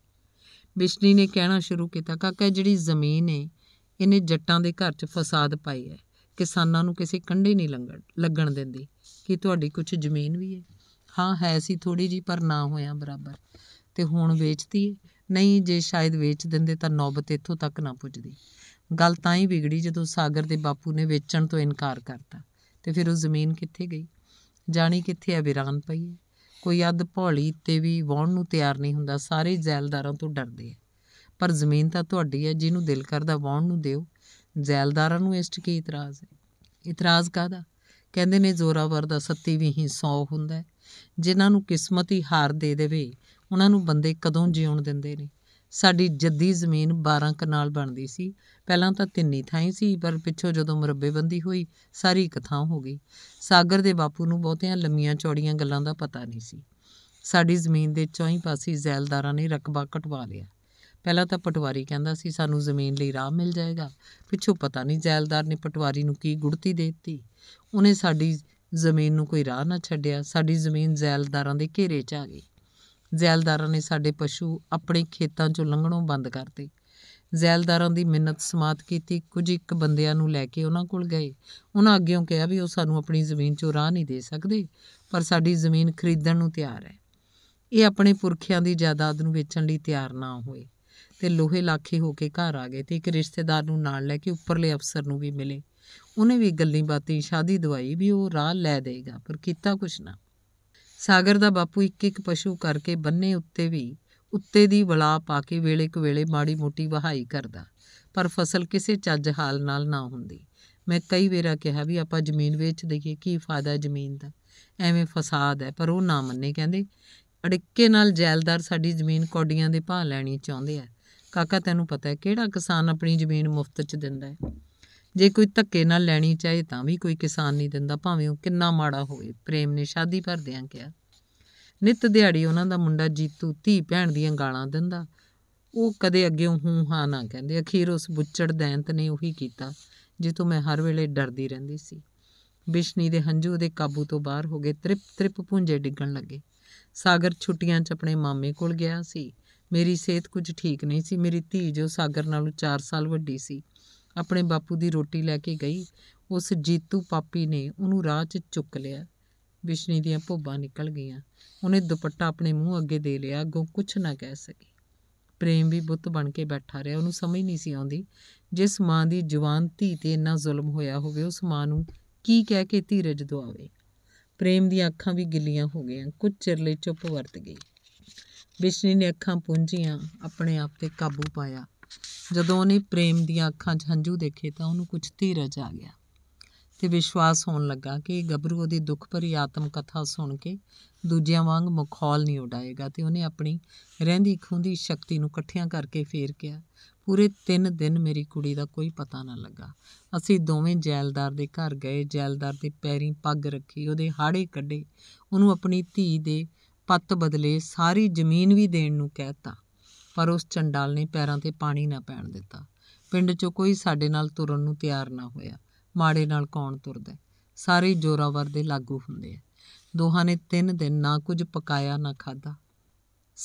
ਬਿਸ਼ਨੀ ਨੇ ਕਹਿਣਾ ਸ਼ੁਰੂ ਕੀਤਾ ਕਾਕਾ ਜਿਹੜੀ ਜ਼ਮੀਨ ਹੈ ਇਹਨੇ ਜੱਟਾਂ ਦੇ ਘਰ 'ਚ ਫਸਾਦ ਪਾਈ ਹੈ ਕਿਸਾਨਾਂ ਨੂੰ ਕਿਸੇ ਕੰਢੇ ਨਹੀਂ ਲੰਗਣ ਲੱਗਣ ਦਿੰਦੀ ਕਿ ਤੁਹਾਡੀ ਕੁਝ ਜ਼ਮੀਨ ਵੀ ਹੈ ਹਾਂ ਹੈ ਸੀ ਥੋੜੀ ਜੀ ਪਰ ਨਾ ਹੋਇਆ ਬਰਾਬਰ ਤੇ ਹੁਣ ਵੇਚਤੀ ਨਹੀਂ ਜੇ ਸ਼ਾਇਦ ਵੇਚ ਦਿੰਦੇ ਤਾਂ ਨੌਬਤ ਇੱਥੋਂ ਤੱਕ ਨਾ ਪੁੱਜਦੀ ਗੱਲ ਤਾਂ ਹੀ ਵਿਗੜੀ ਜਦੋਂ ਸਾਗਰ ਦੇ ਬਾਪੂ ਨੇ ਵੇਚਣ ਤੋਂ ਇਨਕਾਰ ਕਰਤਾ ਤੇ ਫਿਰ ਉਹ ਜ਼ਮੀਨ ਕਿੱਥੇ ਗਈ ਜਾਣੀ ਕਿੱਥੇ ਹੈ ਵਿਰਾਨ ਪਈ ਹੈ ਕੋਈ ਅੱਧ ਭੌਲੀ ਤੇ ਵੀ ਵਾਹਣ ਨੂੰ ਤਿਆਰ ਨਹੀਂ ਹੁੰਦਾ ਸਾਰੇ ਜ਼ੈਲਦਾਰਾਂ ਤੋਂ ਡਰਦੇ ਆ ਪਰ ਜ਼ਮੀਨ ਤਾਂ ਤੁਹਾਡੀ ਹੈ ਜਿਹਨੂੰ ਦਿਲ ਕਰਦਾ ਵਾਹਣ ਨੂੰ ਦਿਓ ਜ਼ੈਲਦਾਰਾਂ ਨੂੰ ਇਸ ਟ ਕੀ ਇਤਰਾਜ਼ ਹੈ ਇਤਰਾਜ਼ ਕਾਦਾ ਕਹਿੰਦੇ ਨੇ ਜ਼ੋਰਾਵਰ ਦਾ ਸੱਤੀ ਵੀ ਹੀ ਸੌ ਹੁੰਦਾ ਜਿਨ੍ਹਾਂ ਨੂੰ ਕਿਸਮਤ ਹੀ ਹਾਰ ਦੇ ਦੇਵੇ ਉਹਨਾਂ ਨੂੰ ਬੰਦੇ ਕਦੋਂ ਜਿਉਣ ਦਿੰਦੇ ਨੇ ਸਾਡੀ ਜੱਦੀ ਜ਼ਮੀਨ 12 ਕਨਾਲ ਬਣਦੀ ਸੀ ਪਹਿਲਾਂ ਤਾਂ ਤਿੰਨੀ ਥਾਈਂ ਸੀ ਪਰ ਪਿੱਛੋਂ ਜਦੋਂ ਮਰਬੇਬੰਦੀ ਹੋਈ ਸਾਰੀ ਇੱਕ ਥਾਂ ਹੋ ਗਈ ਸਾਗਰ ਦੇ ਬਾਪੂ ਨੂੰ ਬਹੁਤਿਆਂ ਲੰਮੀਆਂ ਚੌੜੀਆਂ ਗੱਲਾਂ ਦਾ ਪਤਾ ਨਹੀਂ ਸੀ ਸਾਡੀ ਜ਼ਮੀਨ ਦੇ ਚੌਹੀ ਪਾਸੇ ਜ਼ੈਲਦਾਰਾਂ ਨੇ ਰਕਬਾ ਕਟਵਾ ਲਿਆ ਪਹਿਲਾਂ ਤਾਂ ਪਟਵਾਰੀ ਕਹਿੰਦਾ ਸੀ ਸਾਨੂੰ ਜ਼ਮੀਨ ਲਈ ਰਾਹ ਮਿਲ ਜਾਏਗਾ ਪਿੱਛੋਂ ਪਤਾ ਨਹੀਂ ਜ਼ੈਲਦਾਰ ਨੇ ਪਟਵਾਰੀ ਨੂੰ ਕੀ ਗੁੜਤੀ ਦੇ ਦਿੱਤੀ ਉਹਨੇ ਸਾਡੀ ਜ਼ਮੀਨ ਨੂੰ ਕੋਈ ਰਾਹ ਨਾ ਛੱਡਿਆ ਸਾਡੀ ਜ਼ਮੀਨ ਜ਼ੈਲਦਾਰਾਂ ਦੇ ਘੇਰੇ 'ਚ ਆ ਗਈ ਜ਼ੈਲਦਾਰਾਂ ਨੇ ਸਾਡੇ ਪਸ਼ੂ ਆਪਣੇ ਖੇਤਾਂ 'ਚੋਂ ਲੰਘਣੋਂ ਬੰਦ ਕਰਤੇ ਜ਼ੈਲਦਾਰਾਂ ਦੀ ਮਿੰਨਤ ਸਮਾਤ ਕੀਤੀ ਕੁਝ ਇੱਕ ਬੰਦਿਆਂ ਨੂੰ ਲੈ ਕੇ ਉਹਨਾਂ ਕੋਲ ਗਏ ਉਹਨਾਂ ਅੱਗੇੋਂ ਕਿਹਾ ਵੀ ਉਹ ਸਾਨੂੰ ਆਪਣੀ ਜ਼ਮੀਨ 'ਚੋਂ ਰਾਹ ਨਹੀਂ ਦੇ ਸਕਦੇ ਪਰ ਸਾਡੀ ਜ਼ਮੀਨ ਖਰੀਦਣ ਨੂੰ ਤਿਆਰ ਹੈ ਇਹ ਆਪਣੇ ਪੁਰਖਿਆਂ ਦੀ ਜਾਇਦਾਦ ਨੂੰ ਵੇਚਣ ਲਈ ਤਿਆਰ ਨਾ ਹੋਏ ਤੇ ਲੋਹੇ ਲਾਖੇ ਹੋ ਕੇ ਘਰ ਆ ਗਏ ਤੇ ਇੱਕ ਰਿਸ਼ਤੇਦਾਰ ਨੂੰ ਨਾਲ ਲੈ ਕੇ ਉੱਪਰਲੇ ਅਫਸਰ ਨੂੰ ਵੀ ਮਿਲੇ ਉਹਨੇ ਵੀ ਗੱਲਾਂ ਬਾਤਾਂ ਸ਼ਾਦੀ ਦਵਾਈ ਵੀ ਉਹ ਰਾਹ ਲੈ ਦੇਗਾ ਪਰ ਕੀਤਾ ਕੁਛ ਨਾ ਸਾਗਰ ਦਾ ਬਾਪੂ ਇੱਕ ਇੱਕ ਪਸ਼ੂ ਕਰਕੇ ਬੰਨੇ ਉੱਤੇ ਵੀ ਉੱਤੇ ਦੀ ਵਲਾ ਪਾ ਕੇ ਵੇਲੇ ਵੇਲੇ ਮਾੜੀ ਮੋਟੀ ਵਹਾਈ ਕਰਦਾ ਪਰ ਫਸਲ ਕਿਸੇ ਚੱਜ ਹਾਲ ਨਾਲ ਨਾ ਹੁੰਦੀ ਮੈਂ ਕਈ ਵੇਰਾ ਕਿਹਾ ਵੀ ਆਪਾਂ ਜ਼ਮੀਨ ਵੇਚ ਦਈਏ ਕੀ ਫਾਇਦਾ ਜ਼ਮੀਨ ਦਾ ਐਵੇਂ ਫਸਾਦ ਹੈ ਪਰ ਉਹ ਨਾ ਮੰਨੇ ਕਹਿੰਦੇ ਅੜਿੱਕੇ ਨਾਲ ਜੈਲਦਾਰ ਸਾਡੀ ਜ਼ਮੀਨ ਕੌਡੀਆਂ ਦੇ ਭਾਅ ਲੈਣੀ ਚਾਹੁੰਦੇ ਆ ਕਾਕਾ ਤੈਨੂੰ ਪਤਾ ਹੈ ਕਿਹੜਾ ਕਿਸਾਨ ਆਪਣੀ ਜ਼ਮੀਨ ਮੁਫਤ 'ਚ ਦਿੰਦਾ ਹੈ ਜੇ ਕੋਈ ਧੱਕੇ ਨਾਲ ਲੈਣੀ ਚਾਹੇ ਤਾਂ ਵੀ ਕੋਈ ਕਿਸਾਨ ਨਹੀਂ ਦਿੰਦਾ ਭਾਵੇਂ ਉਹ ਕਿੰਨਾ ਮਾੜਾ ਹੋਵੇ ਪ੍ਰੇਮ ਨੇ ਸ਼ਾਦੀ ਭਰਦਿਆਂ ਕਿਹਾ ਨਿਤ ਦਿਹਾੜੀ ਉਹਨਾਂ ਦਾ ਮੁੰਡਾ ਜੀਤੂ ਧੀ ਭੈਣ ਦੀਆਂ ਗਾਲਾਂ ਦਿੰਦਾ ਉਹ ਕਦੇ ਅੱਗੇ ਹੂੰ ਹਾਂ ਨਾ ਕਹਿੰਦੇ ਅਖੀਰ ਉਸ ਬੁੱਚੜ ਦੈਂਤ ਨੇ ਉਹੀ ਕੀਤਾ ਜਿਸ ਤੋਂ ਮੈਂ ਹਰ ਵੇਲੇ ਡਰਦੀ ਰਹਿੰਦੀ ਸੀ ਬਿਸ਼ਨੀ ਦੇ ਹੰਝੂ ਦੇ ਕਾਬੂ ਤੋਂ ਬਾਹਰ ਹੋ ਗਏ ਤ੍ਰਿਪ ਤ੍ਰਿਪ ਪੁੰਜੇ ਡਿੱਗਣ ਲੱਗੇ ਸਾਗਰ ਛੁੱਟੀਆਂ 'ਚ ਆਪਣੇ ਮਾਮੇ ਕੋਲ ਗਿਆ ਸੀ ਮੇਰੀ ਸਿਹਤ ਕੁਝ ਠੀਕ ਨਹੀਂ ਸੀ ਮੇਰੀ ਧੀ ਜੋ ਸਾਗਰ ਨਾਲੋਂ 4 ਸਾਲ ਵੱਡੀ ਸੀ ਆਪਣੇ ਬਾਪੂ ਦੀ ਰੋਟੀ ਲੈ ਕੇ ਗਈ ਉਸ ਜੀਤੂ ਪਾਪੀ ਨੇ ਉਹਨੂੰ ਰਾਹ 'ਚ ਚੁੱਕ ਲਿਆ ਬਿਸ਼ਨੀ ਦੀਆਂ ਭੋਬਾਂ ਨਿਕਲ ਗਈਆਂ ਉਹਨੇ ਦੁਪੱਟਾ ਆਪਣੇ ਮੂੰਹ ਅੱਗੇ ਦੇ ਲਿਆ ਅੱਗੋਂ ਕੁਝ ਨਾ ਕਹਿ ਸਕੀ ਪ੍ਰੇਮ ਵੀ ਬੁੱਤ ਬਣ ਕੇ ਬੈਠਾ ਰਿਹਾ ਉਹਨੂੰ ਸਮਝ ਨਹੀਂ ਸੀ ਆਉਂਦੀ ਜਿਸ ਮਾਂ ਦੀ ਜਵਾਨ ਧੀ ਤੇ ਇੰਨਾ ਜ਼ੁਲਮ ਹੋਇਆ ਹੋਵੇ ਉਸ ਮਾਂ ਨੂੰ ਕੀ ਕਹਿ ਕੇ ਧੀਰਜ ਦਵਾਵੇ ਪ੍ਰੇਮ ਦੀਆਂ ਅੱਖਾਂ ਵੀ ਗਿੱਲੀਆਂ ਹੋ ਗਈਆਂ ਕੁਝ ਚਿਰ ਲਈ ਚੁੱਪ ਵਰਤ ਗਈ ਬਿਸ਼ਨੀ ਨੇ ਅੱਖਾਂ ਪੁੰਝੀਆਂ ਆਪਣੇ ਆਪ ਤੇ ਕਾਬੂ ਪਾਇਆ ਜਦੋਂ ਉਹਨੇ ਪ੍ਰੇਮ ਦੀਆਂ ਅੱਖਾਂ 'ਚ ਹੰਝੂ ਦੇਖੇ ਤਾਂ ਉਹਨੂੰ ਕੁਝ ਧੀਰਜ ਆ ਗਿਆ ਤੇ ਵਿਸ਼ਵਾਸ ਹੋਣ ਲੱਗਾ ਕਿ ਗੱਭਰੂ ਉਹਦੀ ਦੁੱਖ ਭਰੀ ਆਤਮ ਕਥਾ ਸੁਣ ਕੇ ਦੂਜਿਆਂ ਵਾਂਗ ਮੁਖੌਲ ਨਹੀਂ ਉਡਾਏਗਾ ਤੇ ਉਹਨੇ ਆਪਣੀ ਰਹਿੰਦੀ ਖੁੰਦੀ ਸ਼ਕਤੀ ਨੂੰ ਇਕੱਠਿਆਂ ਕਰਕੇ ਫੇਰ ਕਿਹਾ ਪੂਰੇ 3 ਦਿਨ ਮੇਰੀ ਕੁੜੀ ਦਾ ਕੋਈ ਪਤਾ ਨਾ ਲੱਗਾ ਅਸੀਂ ਦੋਵੇਂ ਜੈਲਦਾਰ ਦੇ ਘਰ ਗਏ ਜੈਲਦਾਰ ਦੇ ਪੈਰੀਂ ਪੱਗ ਰੱਖੀ ਉਹਦੇ ਹਾੜੇ ਕੱਢੇ ਉਹਨੂੰ ਆਪਣੀ ਧੀ ਦੇ ਪੱਤ ਬਦਲੇ ਸਾਰੀ ਜ਼ਮੀਨ ਵੀ ਦੇਣ ਨੂੰ ਕਹਿਤਾ ਪਰ ਉਸ ਚੰਡਾਲ ਨੇ ਪੈਰਾਂ ਤੇ ਪਾਣੀ ਨਾ ਪੈਣ ਦਿੱਤਾ ਪਿੰਡ 'ਚੋਂ ਕੋਈ ਸਾਡੇ ਨਾਲ ਤੁਰਨ ਨੂੰ ਤਿਆਰ ਨਾ ਹੋਇਆ ਮਾੜੇ ਨਾਲ ਕੌਣ ਤੁਰਦਾ ਸਾਰੇ ਜੋਰਾਵਰ ਦੇ ਲਾਗੂ ਹੁੰਦੇ ਆ ਦੋਹਾਂ ਨੇ ਤਿੰਨ ਦਿਨ ਨਾ ਕੁਝ ਪਕਾਇਆ ਨਾ ਖਾਦਾ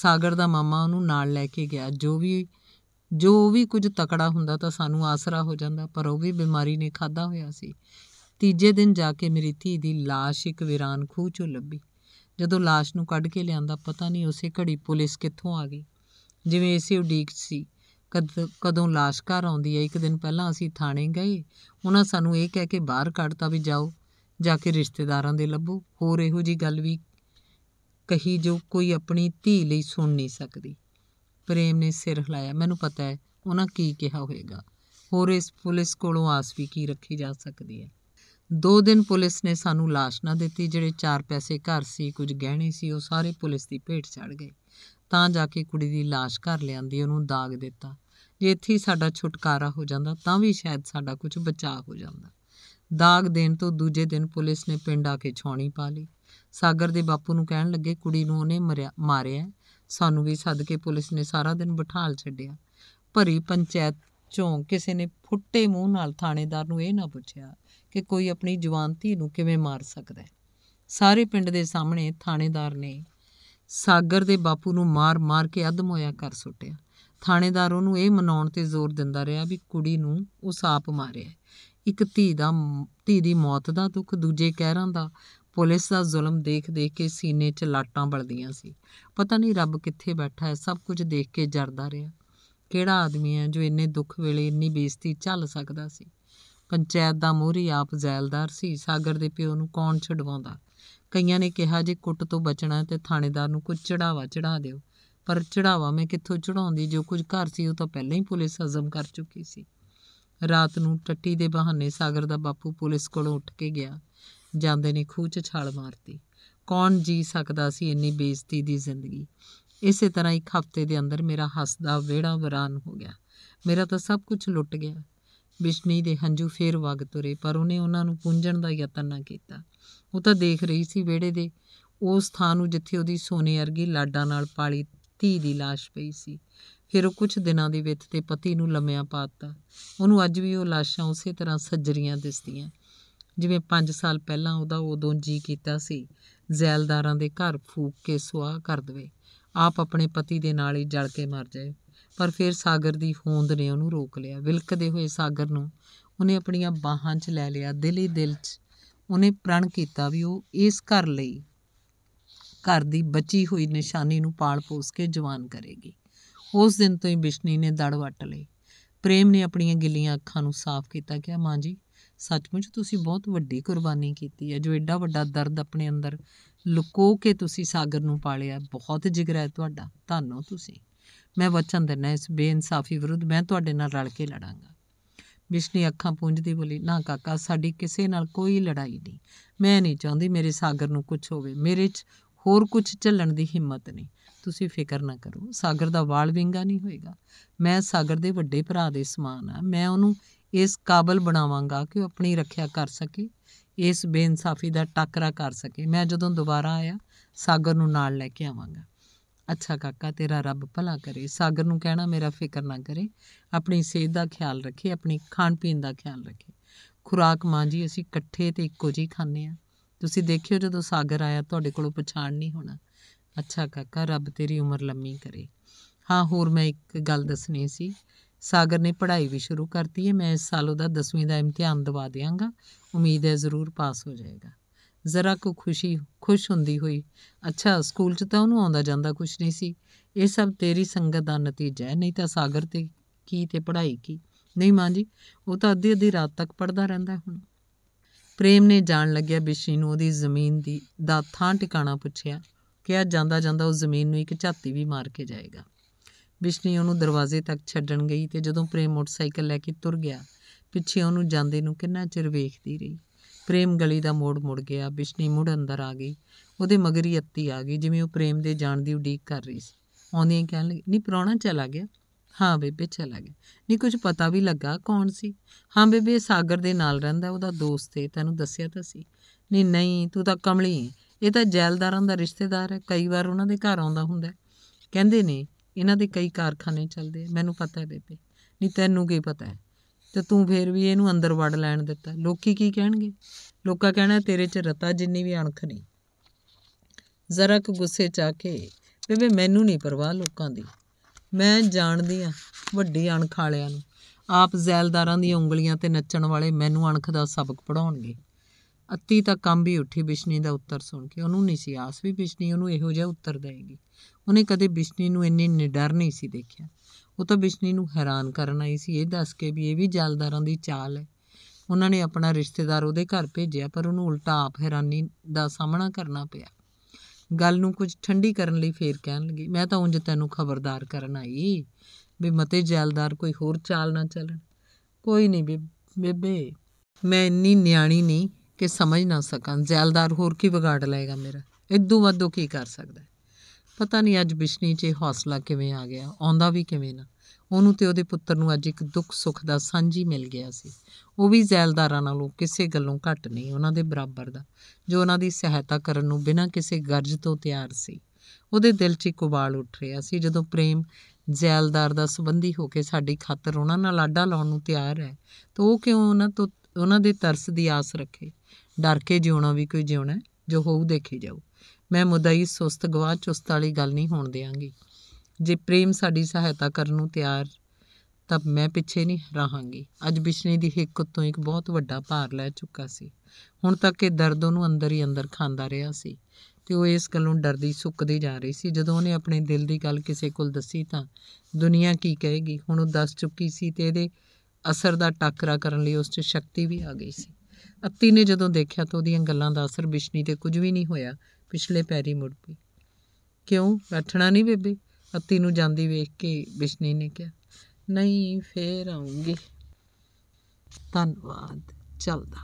ਸਾਗਰ ਦਾ ਮਾਮਾ ਉਹਨੂੰ ਨਾਲ ਲੈ ਕੇ ਗਿਆ ਜੋ ਵੀ ਜੋ ਵੀ ਕੁਝ ਤਕੜਾ ਹੁੰਦਾ ਤਾਂ ਸਾਨੂੰ ਆਸਰਾ ਹੋ ਜਾਂਦਾ ਪਰ ਉਹ ਵੀ ਬਿਮਾਰੀ ਨੇ ਖਾਦਾ ਹੋਇਆ ਸੀ ਤੀਜੇ ਦਿਨ ਜਾ ਕੇ ਮੇਰੀ ਧੀ ਦੀ লাশ ਇੱਕ ਵਿਰਾਨ ਖੂਹ ਚੋਂ ਲੱਭੀ ਜਦੋਂ লাশ ਨੂੰ ਕੱਢ ਕੇ ਲਿਆਂਦਾ ਪਤਾ ਨਹੀਂ ਉਸੇ ਘੜੀ ਪੁਲਿਸ ਕਿੱਥੋਂ ਆ ਗਈ ਜਿਵੇਂ ਇਸੇ ਉਡੀਕ ਸੀ ਕਦ ਕਦੋਂ লাশ ਘਰ ਆਉਂਦੀ ਹੈ ਇੱਕ ਦਿਨ ਪਹਿਲਾਂ ਅਸੀਂ ਥਾਣੇ ਗਏ ਉਹਨਾਂ ਸਾਨੂੰ ਇਹ ਕਹਿ ਕੇ ਬਾਹਰ ਕੱਢਤਾ ਵੀ ਜਾਓ ਜਾ ਕੇ ਰਿਸ਼ਤੇਦਾਰਾਂ ਦੇ ਲੱਭੋ ਹੋਰ ਇਹੋ ਜੀ ਗੱਲ ਵੀ ਕਹੀ ਜੋ ਕੋਈ ਆਪਣੀ ਧੀ ਲਈ ਸੁਣ ਨਹੀਂ ਸਕਦੀ ਪ੍ਰੇਮ ਨੇ ਸਿਰ ਹਿਲਾਇਆ ਮੈਨੂੰ ਪਤਾ ਹੈ ਉਹਨਾਂ ਕੀ ਕਿਹਾ ਹੋਵੇਗਾ ਹੋਰ ਇਸ ਪੁਲਿਸ ਕੋਲੋਂ ਆਸ ਵੀ ਕੀ ਰੱਖੀ ਜਾ ਸਕਦੀ ਹੈ ਦੋ ਦਿਨ ਪੁਲਿਸ ਨੇ ਸਾਨੂੰ লাশ ਨਾ ਦਿੱਤੀ ਜਿਹੜੇ ਚਾਰ ਪੈਸੇ ਘਰ ਸੀ ਕੁਝ ਗਹਿਣੇ ਸੀ ਉਹ ਸਾਰੇ ਪੁਲਿਸ ਦੀ ਭੇਟ ਚੜ ਗਏ ਤਾਂ ਜਾ ਕੇ ਕੁੜੀ ਦੀ লাশ ਘਰ ਲਿਆਂਦੀ ਉਹਨੂੰ ਦਾਗ ਦਿੱਤਾ ਜੇ ਇੱਥੇ ਸਾਡਾ ਛੁਟਕਾਰਾ ਹੋ ਜਾਂਦਾ ਤਾਂ ਵੀ ਸ਼ਾਇਦ ਸਾਡਾ ਕੁਝ ਬਚਾਅ ਹੋ ਜਾਂਦਾ ਦਾਗ ਦੇਣ ਤੋਂ ਦੂਜੇ ਦਿਨ ਪੁਲਿਸ ਨੇ ਪਿੰਡ ਆ ਕੇ ਛਾਉਣੀ ਪਾ ਲਈ ਸਾਗਰ ਦੇ ਬਾਪੂ ਨੂੰ ਕਹਿਣ ਲੱਗੇ ਕੁੜੀ ਨੂੰ ਉਹਨੇ ਮਾਰਿਆ ਸਾਨੂੰ ਵੀ ਸੱਦ ਕੇ ਪੁਲਿਸ ਨੇ ਸਾਰਾ ਦਿਨ ਬਿਠਾਲ ਛੱਡਿਆ ਭਰੀ ਪੰਚਾਇਤ ਚੋਂ ਕਿਸੇ ਨੇ ਫੁੱਟੇ ਮੂੰਹ ਨਾਲ ਥਾਣੇਦਾਰ ਨੂੰ ਇਹ ਨਾ ਪੁੱਛਿਆ ਕਿ ਕੋਈ ਆਪਣੀ ਜਵਾਨ ਧੀ ਨੂੰ ਕਿਵੇਂ ਮਾਰ ਸਕਦਾ ਹੈ ਸਾਰੇ ਪਿੰਡ ਦੇ ਸਾਹਮਣੇ ਥਾਣੇਦਾਰ ਨੇ ਸਾਗਰ ਦੇ ਬਾਪੂ ਨੂੰ ਮਾਰ-ਮਾਰ ਕੇ ਅਧਮ ਹੋਇਆ ਕਰ ਸੁੱਟਿਆ ਥਾਣੇਦਾਰ ਉਹਨੂੰ ਇਹ ਮਨਾਉਣ ਤੇ ਜ਼ੋਰ ਦਿੰਦਾ ਰਿਹਾ ਵੀ ਕੁੜੀ ਨੂੰ ਉਹ ਸਾਪ ਮਾਰਿਆ ਇੱਕ ਧੀ ਦਾ ਧੀ ਦੀ ਮੌਤ ਦਾ ਦੁੱਖ ਦੂਜੇ ਕਹਿਰਾਂ ਦਾ ਪੁਲਿਸ ਦਾ ਜ਼ੁਲਮ ਦੇਖ ਦੇਖ ਕੇ ਸੀਨੇ 'ਚ ਲਾਟਾਂ ਬਲਦੀਆਂ ਸੀ ਪਤਾ ਨਹੀਂ ਰੱਬ ਕਿੱਥੇ ਬੈਠਾ ਹੈ ਸਭ ਕੁਝ ਦੇਖ ਕੇ ਜਰਦਾ ਰਿਹਾ ਕਿਹੜਾ ਆਦਮੀ ਹੈ ਜੋ ਇੰਨੇ ਦੁੱਖ ਵੇਲੇ ਇੰਨੀ ਬੇਇੱਜ਼ਤੀ ਝੱਲ ਸਕਦਾ ਸੀ ਪੰਚਾਇਤ ਦਾ ਮੋਹਰੀ ਆਪ ਜ਼ੈਲਦਾਰ ਸੀ ਸਾਗਰ ਦੇ ਪਿਓ ਨੂੰ ਕੌਣ ਛਡਵਾਉਂਦਾ ਕਈਆਂ ਨੇ ਕਿਹਾ ਜੇ ਕੁੱਟ ਤੋਂ ਬਚਣਾ ਤੇ ਥਾਣੇਦਾਰ ਨੂੰ ਕੁਝ ਚੜਾਵਾ ਚੜਾ ਦਿਓ ਪਰ ਚੜਾਵਾ ਮੈਂ ਕਿੱਥੋਂ ਚੜਾਉਂਦੀ ਜੋ ਕੁਝ ਘਰ ਸੀ ਉਹ ਤਾਂ ਪਹਿਲਾਂ ਹੀ ਪੁਲਿਸ ਹਜ਼ਮ ਕਰ ਚੁੱਕੀ ਸੀ ਰਾਤ ਨੂੰ ਟੱਟੀ ਦੇ ਬਹਾਨੇ ਸਾਗਰ ਦਾ ਬਾਪੂ ਪੁਲਿਸ ਕੋਲੋਂ ਉੱਠ ਕੇ ਗਿਆ ਜਾਂਦੇ ਨੇ ਖੂਚ ਛਾਲ ਮਾਰਤੀ ਕੌਣ ਜੀ ਸਕਦਾ ਸੀ ਇੰਨੀ ਬੇਇੱਜ਼ਤੀ ਦੀ ਜ਼ਿੰਦਗੀ ਇਸੇ ਤਰ੍ਹਾਂ ਇੱਕ ਹਫ਼ਤੇ ਦੇ ਅੰਦਰ ਮੇਰਾ ਹੱਸਦਾ ਵਿਹੜਾ ਵਰਾਨ ਹੋ ਗਿਆ ਮੇਰਾ ਤਾਂ ਸਭ ਕੁਝ ਲੁੱਟ ਗਿਆ ਬਿਸ਼ਨੀ ਦੇ ਹੰਝੂ ਫੇਰ ਵਗ ਤੁਰੇ ਪਰ ਉਹਨੇ ਉਹਨਾਂ ਨੂੰ ਪੁੰਝਣ ਦਾ ਯਤਨ ਨਾ ਕੀਤਾ ਉਹ ਤਾਂ ਦੇਖ ਰਹੀ ਸੀ ਵਿਹੜੇ ਦੇ ਉਸ ਥਾਂ ਨੂੰ ਜਿੱਥੇ ਉਹਦੀ ਸੋਨੇ ਵਰਗੀ ਲਾਡਾਂ ਨਾਲ ਪਾਲੀ ਧੀ ਦੀ লাশ ਪਈ ਸੀ ਫਿਰ ਉਹ ਕੁਝ ਦਿਨਾਂ ਦੀ ਵਿੱਥ ਤੇ ਪਤੀ ਨੂੰ ਲੰਮਿਆਂ ਪਾਤਾ ਉਹਨੂੰ ਅੱਜ ਵੀ ਉਹ ਲਾਸ਼ਾਂ ਉਸੇ ਤਰ੍ਹਾਂ ਸੱਜਰੀਆਂ ਦਿਸਦੀਆਂ ਜਿਵੇਂ 5 ਸਾਲ ਪਹਿਲਾਂ ਉਹਦਾ ਉਦੋਂ ਜੀ ਕੀਤਾ ਸੀ ਜ਼ੈਲਦਾਰਾਂ ਦੇ ਘਰ ਫੂਕ ਕੇ ਸੁਆਹ ਕਰ ਦਵੇ ਆਪ ਆਪਣੇ ਪਤੀ ਦੇ ਨਾਲ ਹੀ ਜਲ ਕੇ ਮਰ ਜਾਏ ਪਰ ਫਿਰ ਸਾਗਰ ਦੀ ਹੋਂਦ ਨੇ ਉਹਨੂੰ ਰੋਕ ਲਿਆ ਵਿਲਕਦੇ ਹੋਏ ਸਾਗਰ ਨੂੰ ਉਹਨੇ ਆਪਣੀਆਂ ਬਾਹਾਂ 'ਚ ਲੈ ਲਿਆ ਦਿਲ ਹੀ ਦਿਲ 'ਚ ਉਹਨੇ ਪ੍ਰਣ ਕੀਤਾ ਵੀ ਉਹ ਇਸ ਘਰ ਲਈ ਘਰ ਦੀ ਬਚੀ ਹੋਈ ਨਿਸ਼ਾਨੀ ਨੂੰ ਪਾਲ ਪੋਸ ਕੇ ਜਵਾਨ ਕਰੇਗੀ ਉਸ ਦਿਨ ਤੋਂ ਹੀ ਬਿਸ਼ਨੀ ਨੇ ਦੜ ਵੱਟ ਲਈ ਪ੍ਰੇਮ ਨੇ ਆਪਣੀਆਂ ਗਿੱਲੀਆਂ ਅੱਖਾਂ ਨੂੰ ਸਾਫ਼ ਕੀਤਾ ਕਿ ਮਾਂ ਜੀ ਸੱਚਮੁੱਚ ਤੁਸੀਂ ਬਹੁਤ ਵੱਡੀ ਕੁਰਬਾਨੀ ਕੀਤੀ ਹੈ ਜੋ ਐਡਾ ਵੱਡਾ ਦਰਦ ਆਪਣੇ ਅੰਦਰ ਲੁਕੋ ਕੇ ਤੁਸੀਂ ਸਾਗਰ ਨੂੰ ਪਾਲਿਆ ਬਹੁਤ ਜਿਗਰ ਹੈ ਤੁਹਾਡਾ ਧੰਨੋ ਤੁਸੀਂ ਮੈਂ ਵਚਨ ਦਿੰਦਾ ਇਸ ਬੇਇਨਸਾਫੀ ਵਿਰੁੱਧ ਮੈਂ ਤੁਹਾਡੇ ਨਾਲ ਰਲ ਕੇ ਲੜਾਂਗਾ ਬਿਸ਼ਨੀ ਅੱਖਾਂ ਪੁੰਝਦੀ ਬੋਲੀ ਨਾ ਕਾਕਾ ਸਾਡੀ ਕਿਸੇ ਨਾਲ ਕੋਈ ਲੜਾਈ ਨਹੀਂ ਮੈਂ ਨਹੀਂ ਚਾਹੁੰਦੀ ਮੇਰੇ ਸਾਗਰ ਨੂੰ ਕੁਝ ਹੋਵੇ ਮੇਰੇ 'ਚ ਹੋਰ ਕੁਝ ਝੱਲਣ ਦੀ ਹਿੰਮਤ ਨਹੀਂ ਤੁਸੀਂ ਫਿਕਰ ਨਾ ਕਰੋ ਸਾਗਰ ਦਾ ਵਾਲ ਵਿੰਗਾ ਨਹੀਂ ਹੋਏਗਾ ਮੈਂ ਸਾਗਰ ਦੇ ਵੱਡੇ ਭਰਾ ਦੇ ਸਮਾਨ ਆ ਮੈਂ ਉਹਨੂੰ ਇਸ ਕਾਬਲ ਬਣਾਵਾਂਗਾ ਕਿ ਉਹ ਆਪਣੀ ਰੱਖਿਆ ਕਰ ਸਕੇ ਇਸ ਬੇਇਨਸਾਫੀ ਦਾ ਟੱਕਰਾ ਕਰ ਸਕੇ ਮੈਂ ਜਦੋਂ ਦੁਬਾਰਾ ਆਇਆ ਸਾਗਰ ਨੂੰ ਨਾਲ ਲੈ ਕੇ ਆਵਾਂਗਾ ਅੱਛਾ ਕਾਕਾ ਤੇਰਾ ਰੱਬ ਭਲਾ ਕਰੇ ਸਾਗਰ ਨੂੰ ਕਹਿਣਾ ਮੇਰਾ ਫਿਕਰ ਨਾ ਕਰੇ ਆਪਣੀ ਸਿਹਤ ਦਾ ਖਿਆਲ ਰੱਖੇ ਆਪਣੀ ਖਾਣ ਪੀਣ ਦਾ ਖਿਆਲ ਰੱਖੇ ਖੁਰਾਕ ਮਾਂ ਜੀ ਅਸੀਂ ਇਕੱਠੇ ਤੇ ਇੱਕੋ ਜੀ ਖਾਂਦੇ ਆ ਤੁਸੀਂ ਦੇਖਿਓ ਜਦੋਂ ਸਾਗਰ ਆਇਆ ਤੁਹਾਡੇ ਕੋਲੋਂ ਪਛਾਣ ਨਹੀਂ ਹੋਣਾ ਅੱਛਾ ਕਾਕਾ ਰੱਬ ਤੇਰੀ ਉਮਰ ਲੰਮੀ ਕਰੇ ਹਾਂ ਹੋਰ ਮੈਂ ਇੱਕ ਗੱਲ ਦੱਸਣੀ ਸੀ ਸਾਗਰ ਨੇ ਪੜ੍ਹਾਈ ਵੀ ਸ਼ੁਰੂ ਕਰਤੀ ਹੈ ਮੈਂ ਇਸ ਸਾਲ ਉਹਦਾ 10ਵੀਂ ਦਾ ਇਮਤਿਹਾਨ ਦਵਾ ਦੇਵਾਂਗਾ ਉਮੀਦ ਹੈ ਜ਼ਰੂਰ ਪਾਸ ਹੋ ਜਾਏਗਾ ਜ਼ਰਾ ਕੋ ਖੁਸ਼ੀ ਖੁਸ਼ ਹੁੰਦੀ ਹੋਈ ਅੱਛਾ ਸਕੂਲ 'ਚ ਤਾਂ ਉਹਨੂੰ ਆਉਂਦਾ ਜਾਂਦਾ ਕੁਝ ਨਹੀਂ ਸੀ ਇਹ ਸਭ ਤੇਰੀ ਸੰਗਤ ਦਾ ਨਤੀਜਾ ਹੈ ਨਹੀਂ ਤਾਂ ਸਾਗਰ ਤੇ ਕੀ ਤੇ ਪੜ੍ਹਾਈ ਕੀ ਨਹੀਂ ਮਾਂ ਜੀ ਉਹ ਤਾਂ ਅੱਧੀ ਅੱਧੀ ਰਾਤ ਤੱਕ ਪੜਦਾ ਰਹਿੰਦਾ ਹੁਣ ਪ੍ਰੇਮ ਨੇ ਜਾਣ ਲੱਗਿਆ ਬਿਸ਼ੀ ਨੂੰ ਉਹਦੀ ਜ਼ਮੀਨ ਦੀ ਦਾ ਥਾਂ ਟਿਕਾਣਾ ਪੁੱਛਿਆ ਕਿਹਾ ਜਾਂਦਾ ਜਾਂਦਾ ਉਹ ਜ਼ਮੀਨ ਨੂੰ ਇੱਕ ਝਾਤੀ ਵੀ ਮਾਰ ਕੇ ਜਾਏਗਾ ਬਿਸ਼ਨੀ ਉਹਨੂੰ ਦਰਵਾਜ਼ੇ ਤੱਕ ਛੱਡਣ ਗਈ ਤੇ ਜਦੋਂ ਪ੍ਰੇਮ ਮੋਟਰਸਾਈਕਲ ਲੈ ਕੇ ਤੁਰ ਗਿਆ ਪਿੱਛੇ ਉਹਨੂੰ ਜਾਂਦੇ ਨੂੰ ਕਿੰਨਾ ਚਿਰ ਵੇਖਦੀ ਰਹੀ ਪ੍ਰੇਮ ਗਲੀ ਦਾ ਮੋੜ ਮੁੜ ਗਿਆ ਬਿਸ਼ਨੀ ਮੁੜ ਅੰਦਰ ਆ ਗਈ ਉਹਦੇ ਮਗਰੀ ਅੱਤੀ ਆ ਗਈ ਜਿਵੇਂ ਉਹ ਪ੍ਰੇਮ ਦੇ ਜਾਣ ਦੀ ਉਡੀਕ ਕਰ ਰਹੀ ਸੀ ਆਉਂਦੀਆਂ ਕਹਿਣ ਲੱਗੀ ਨਹੀਂ ਪ੍ਰਾਹੁਣਾ ਚਲਾ ਗਿਆ ਹਾਂ ਬੇਬੇ ਚਲਾ ਗਿਆ ਨਹੀਂ ਕੁਝ ਪਤਾ ਵੀ ਲੱਗਾ ਕੌਣ ਸੀ ਹਾਂ ਬੇਬੇ ਸਾਗਰ ਦੇ ਨਾਲ ਰਹਿੰਦਾ ਉਹਦਾ ਦੋਸਤ ਹੈ ਤੈਨੂੰ ਦੱਸਿਆ ਤਾਂ ਸੀ ਨਹੀਂ ਨਹੀਂ ਤੂੰ ਤਾਂ ਕਮਲੀ ਇਹ ਤਾਂ ਜੈਲਦਾਰਾਂ ਦਾ ਰਿਸ਼ਤੇਦਾਰ ਹੈ ਕਈ ਵਾਰ ਉਹਨਾਂ ਦੇ ਘਰ ਆਉਂਦਾ ਹੁੰਦਾ ਕਹਿੰਦੇ ਨੇ ਇਹਨਾਂ ਦੇ ਕਈ ਕਾਰਖਾਨੇ ਚੱਲਦੇ ਮੈਨੂੰ ਪਤਾ ਹੈ ਬੇਬੇ ਨਹੀਂ ਤੈਨੂੰ ਕੀ ਪਤਾ ਹੈ ਤੇ ਤੂੰ ਫੇਰ ਵੀ ਇਹਨੂੰ ਅੰਦਰ ਵੜ ਲੈਣ ਦਿੱਤਾ ਲੋਕੀ ਕੀ ਕਹਿਣਗੇ ਲੋਕਾਂ ਕਹਿਣਾ ਤੇਰੇ 'ਚ ਰਤਾ ਜਿੰਨੀ ਵੀ ਅਣਖ ਨਹੀਂ ਜ਼ਰਾ ਕੁ ਗੁੱਸੇ 'ਚ ਆ ਕੇ ਬੇਬੇ ਮੈਨੂੰ ਨਹੀਂ ਪਰਵਾਹ ਲੋਕਾਂ ਦੀ ਮੈਂ ਜਾਣਦੀ ਆ ਵੱਡੀ ਅਣਖ ਵਾਲਿਆਂ ਨੂੰ ਆਪ ਜ਼ੈਲਦਾਰਾਂ ਦੀਆਂ ਉਂਗਲੀਆਂ ਤੇ ਨੱਚਣ ਵਾਲੇ ਮੈਨੂੰ ਅਣਖ ਦਾ ਸਬਕ ਪੜਾਉਣਗੇ ਅੱਤੀ ਤਾਂ ਕੰਬੀ ਉੱਠੀ ਬਿਸ਼ਨੀ ਦਾ ਉੱਤਰ ਸੁਣ ਕੇ ਉਹਨੂੰ ਨਹੀਂ ਸੀ ਆਸ ਵੀ ਬਿਸ਼ਨੀ ਉਹਨੂੰ ਇਹੋ ਜਿਹਾ ਉੱਤਰ ਦੇਏਗੀ ਉਹਨੇ ਕਦੇ ਬਿਸ਼ਨੀ ਨੂੰ ਇੰਨੀ ਨਿਡਰ ਨਹੀਂ ਸੀ ਦੇਖਿਆ ਉਹ ਤਾਂ ਬਿਸ਼ਨੀ ਨੂੰ ਹੈਰਾਨ ਕਰਨ ਆਈ ਸੀ ਇਹ ਦੱਸ ਕੇ ਵੀ ਇਹ ਵੀ ਜ਼ੈਲਦਾਰਾਂ ਦੀ ਚਾਲ ਹੈ ਉਹਨਾਂ ਨੇ ਆਪਣਾ ਰਿਸ਼ਤੇਦਾਰ ਉਹਦੇ ਘਰ ਭੇਜਿਆ ਪਰ ਉਹਨੂੰ ਉਲਟਾ ਆਪ ਹੈਰਾਨੀ ਦਾ ਸਾਹਮਣਾ ਕਰਨਾ ਪਿਆ ਗੱਲ ਨੂੰ ਕੁਝ ਠੰਡੀ ਕਰਨ ਲਈ ਫੇਰ ਕਹਿਣ ਲੱਗੀ ਮੈਂ ਤਾਂ ਉਂਝ ਤੈਨੂੰ ਖਬਰਦਾਰ ਕਰਨ ਆਈ ਵੀ ਮਤੇ ਜੈਲਦਾਰ ਕੋਈ ਹੋਰ ਚਾਲ ਨਾ ਚੱਲਣ ਕੋਈ ਨਹੀਂ ਬੇਬੇ ਮੈਂ ਇੰਨੀ ਨਿਆਣੀ ਨਹੀਂ ਕਿ ਸਮਝ ਨਾ ਸਕਾਂ ਜੈਲਦਾਰ ਹੋਰ ਕੀ ਵਿਗਾੜ ਲਏਗਾ ਮੇਰਾ ਇਦੋਂ ਵੱਧੋ ਕੀ ਕਰ ਸਕਦਾ ਪਤਾ ਨਹੀਂ ਅੱਜ ਬਿਸ਼ਨੀ 'ਚ ਹੌਸਲਾ ਕਿਵੇਂ ਆ ਗਿਆ ਆਉਂਦਾ ਵੀ ਕਿਵੇਂ ਨਾ ਉਹਨੂੰ ਤੇ ਉਹਦੇ ਪੁੱਤਰ ਨੂੰ ਅੱਜ ਇੱਕ ਦੁੱਖ ਸੁੱਖ ਦਾ ਸਾਂਝੀ ਮਿਲ ਗਿਆ ਸੀ ਉਹ ਵੀ ਜ਼ੈਲਦਾਰਾਂ ਨਾਲੋਂ ਕਿਸੇ ਗੱਲੋਂ ਘੱਟ ਨਹੀਂ ਉਹਨਾਂ ਦੇ ਬਰਾਬਰ ਦਾ ਜੋ ਉਹਨਾਂ ਦੀ ਸਹਾਇਤਾ ਕਰਨ ਨੂੰ ਬਿਨਾਂ ਕਿਸੇ ਗਰਜ ਤੋਂ ਤਿਆਰ ਸੀ ਉਹਦੇ ਦਿਲ 'ਚ ਕੁਬਾਲ ਉੱਠ ਰਿਹਾ ਸੀ ਜਦੋਂ ਪ੍ਰੇਮ ਜ਼ੈਲਦਾਰ ਦਾ ਸੰਬੰਧੀ ਹੋ ਕੇ ਸਾਡੀ ਖਾਤਰ ਉਹਨਾਂ ਨਾਲ ਆਡਾ ਲਾਉਣ ਨੂੰ ਤਿਆਰ ਹੈ ਤਾਂ ਉਹ ਕਿਉਂ ਉਹਨਾਂ ਤੋਂ ਉਹਨਾਂ ਦੇ ਤਰਸ ਦੀ ਆਸ ਰੱਖੇ ਡਰ ਕੇ ਜਿਉਣਾ ਵੀ ਕੋਈ ਜਿਉਣਾ ਜੋ ਹੋਊ ਦੇਖੀ ਜਾਊ ਮੈਂ ਮੁਦਈ ਸੁਸਤ ਗਵਾ ਚੁਸਤ ਵਾਲੀ ਗੱਲ ਨਹੀਂ ਹੋਣ ਦੇਵਾਂਗੀ ਜੇ ਪ੍ਰੇਮ ਸਾਡੀ ਸਹਾਇਤਾ ਕਰਨ ਨੂੰ ਤਿਆਰ ਤਾਂ ਮੈਂ ਪਿੱਛੇ ਨਹੀਂ ਰਹਾਂਗੀ ਅੱਜ ਬਿਸ਼ਨੀ ਦੀ ਹਿੱਕ ਤੋਂ ਇੱਕ ਬਹੁਤ ਵੱਡਾ ਭਾਰ ਲੈ ਚੁੱਕਾ ਸੀ ਹੁਣ ਤੱਕ ਇਹ ਦਰਦ ਉਹਨੂੰ ਅੰਦਰ ਹੀ ਅੰਦਰ ਖਾਂਦਾ ਰਿਹਾ ਸੀ ਤੇ ਉਹ ਇਸ ਗੱਲੋਂ ਡਰਦੀ ਸੁੱਕਦੀ ਜਾ ਰਹੀ ਸੀ ਜਦੋਂ ਉਹਨੇ ਆਪਣੇ ਦਿਲ ਦੀ ਗੱਲ ਕਿਸੇ ਕੋਲ ਦੱਸੀ ਤਾਂ ਦੁਨੀਆ ਕੀ ਕਹੇਗੀ ਹੁਣ ਉਹ ਦੱਸ ਚੁੱਕੀ ਸੀ ਤੇ ਇਹਦੇ ਅਸਰ ਦਾ ਟੱਕਰਾ ਕਰਨ ਲਈ ਉਸ 'ਚ ਸ਼ਕਤੀ ਵੀ ਆ ਗਈ ਸੀ ਅੱਤੀ ਨੇ ਜਦੋਂ ਦੇਖਿਆ ਤਾਂ ਉਹਦੀਆਂ ਗੱਲਾਂ ਦਾ ਅਸਰ ਬਿਸ਼ਨੀ ਤੇ ਕੁਝ ਵੀ ਨਹੀਂ ਹੋਇਆ ਪਿਛਲੇ ਪੈਰੀ ਮੁੜ ਪਈ ਕਿਉਂ ਬੈਠਣਾ ਨਹੀਂ ਬੇਬੇ ਅੱਤੀ ਨੂੰ ਜਾਂਦੀ ਵੇਖ ਕੇ ਬਿਸ਼ਨੀ ਨੇ ਕਿਹਾ ਨਹੀਂ ਫੇਰ ਆਉਂਗੀ ਧੰਨਵਾਦ ਚੱਲਦਾ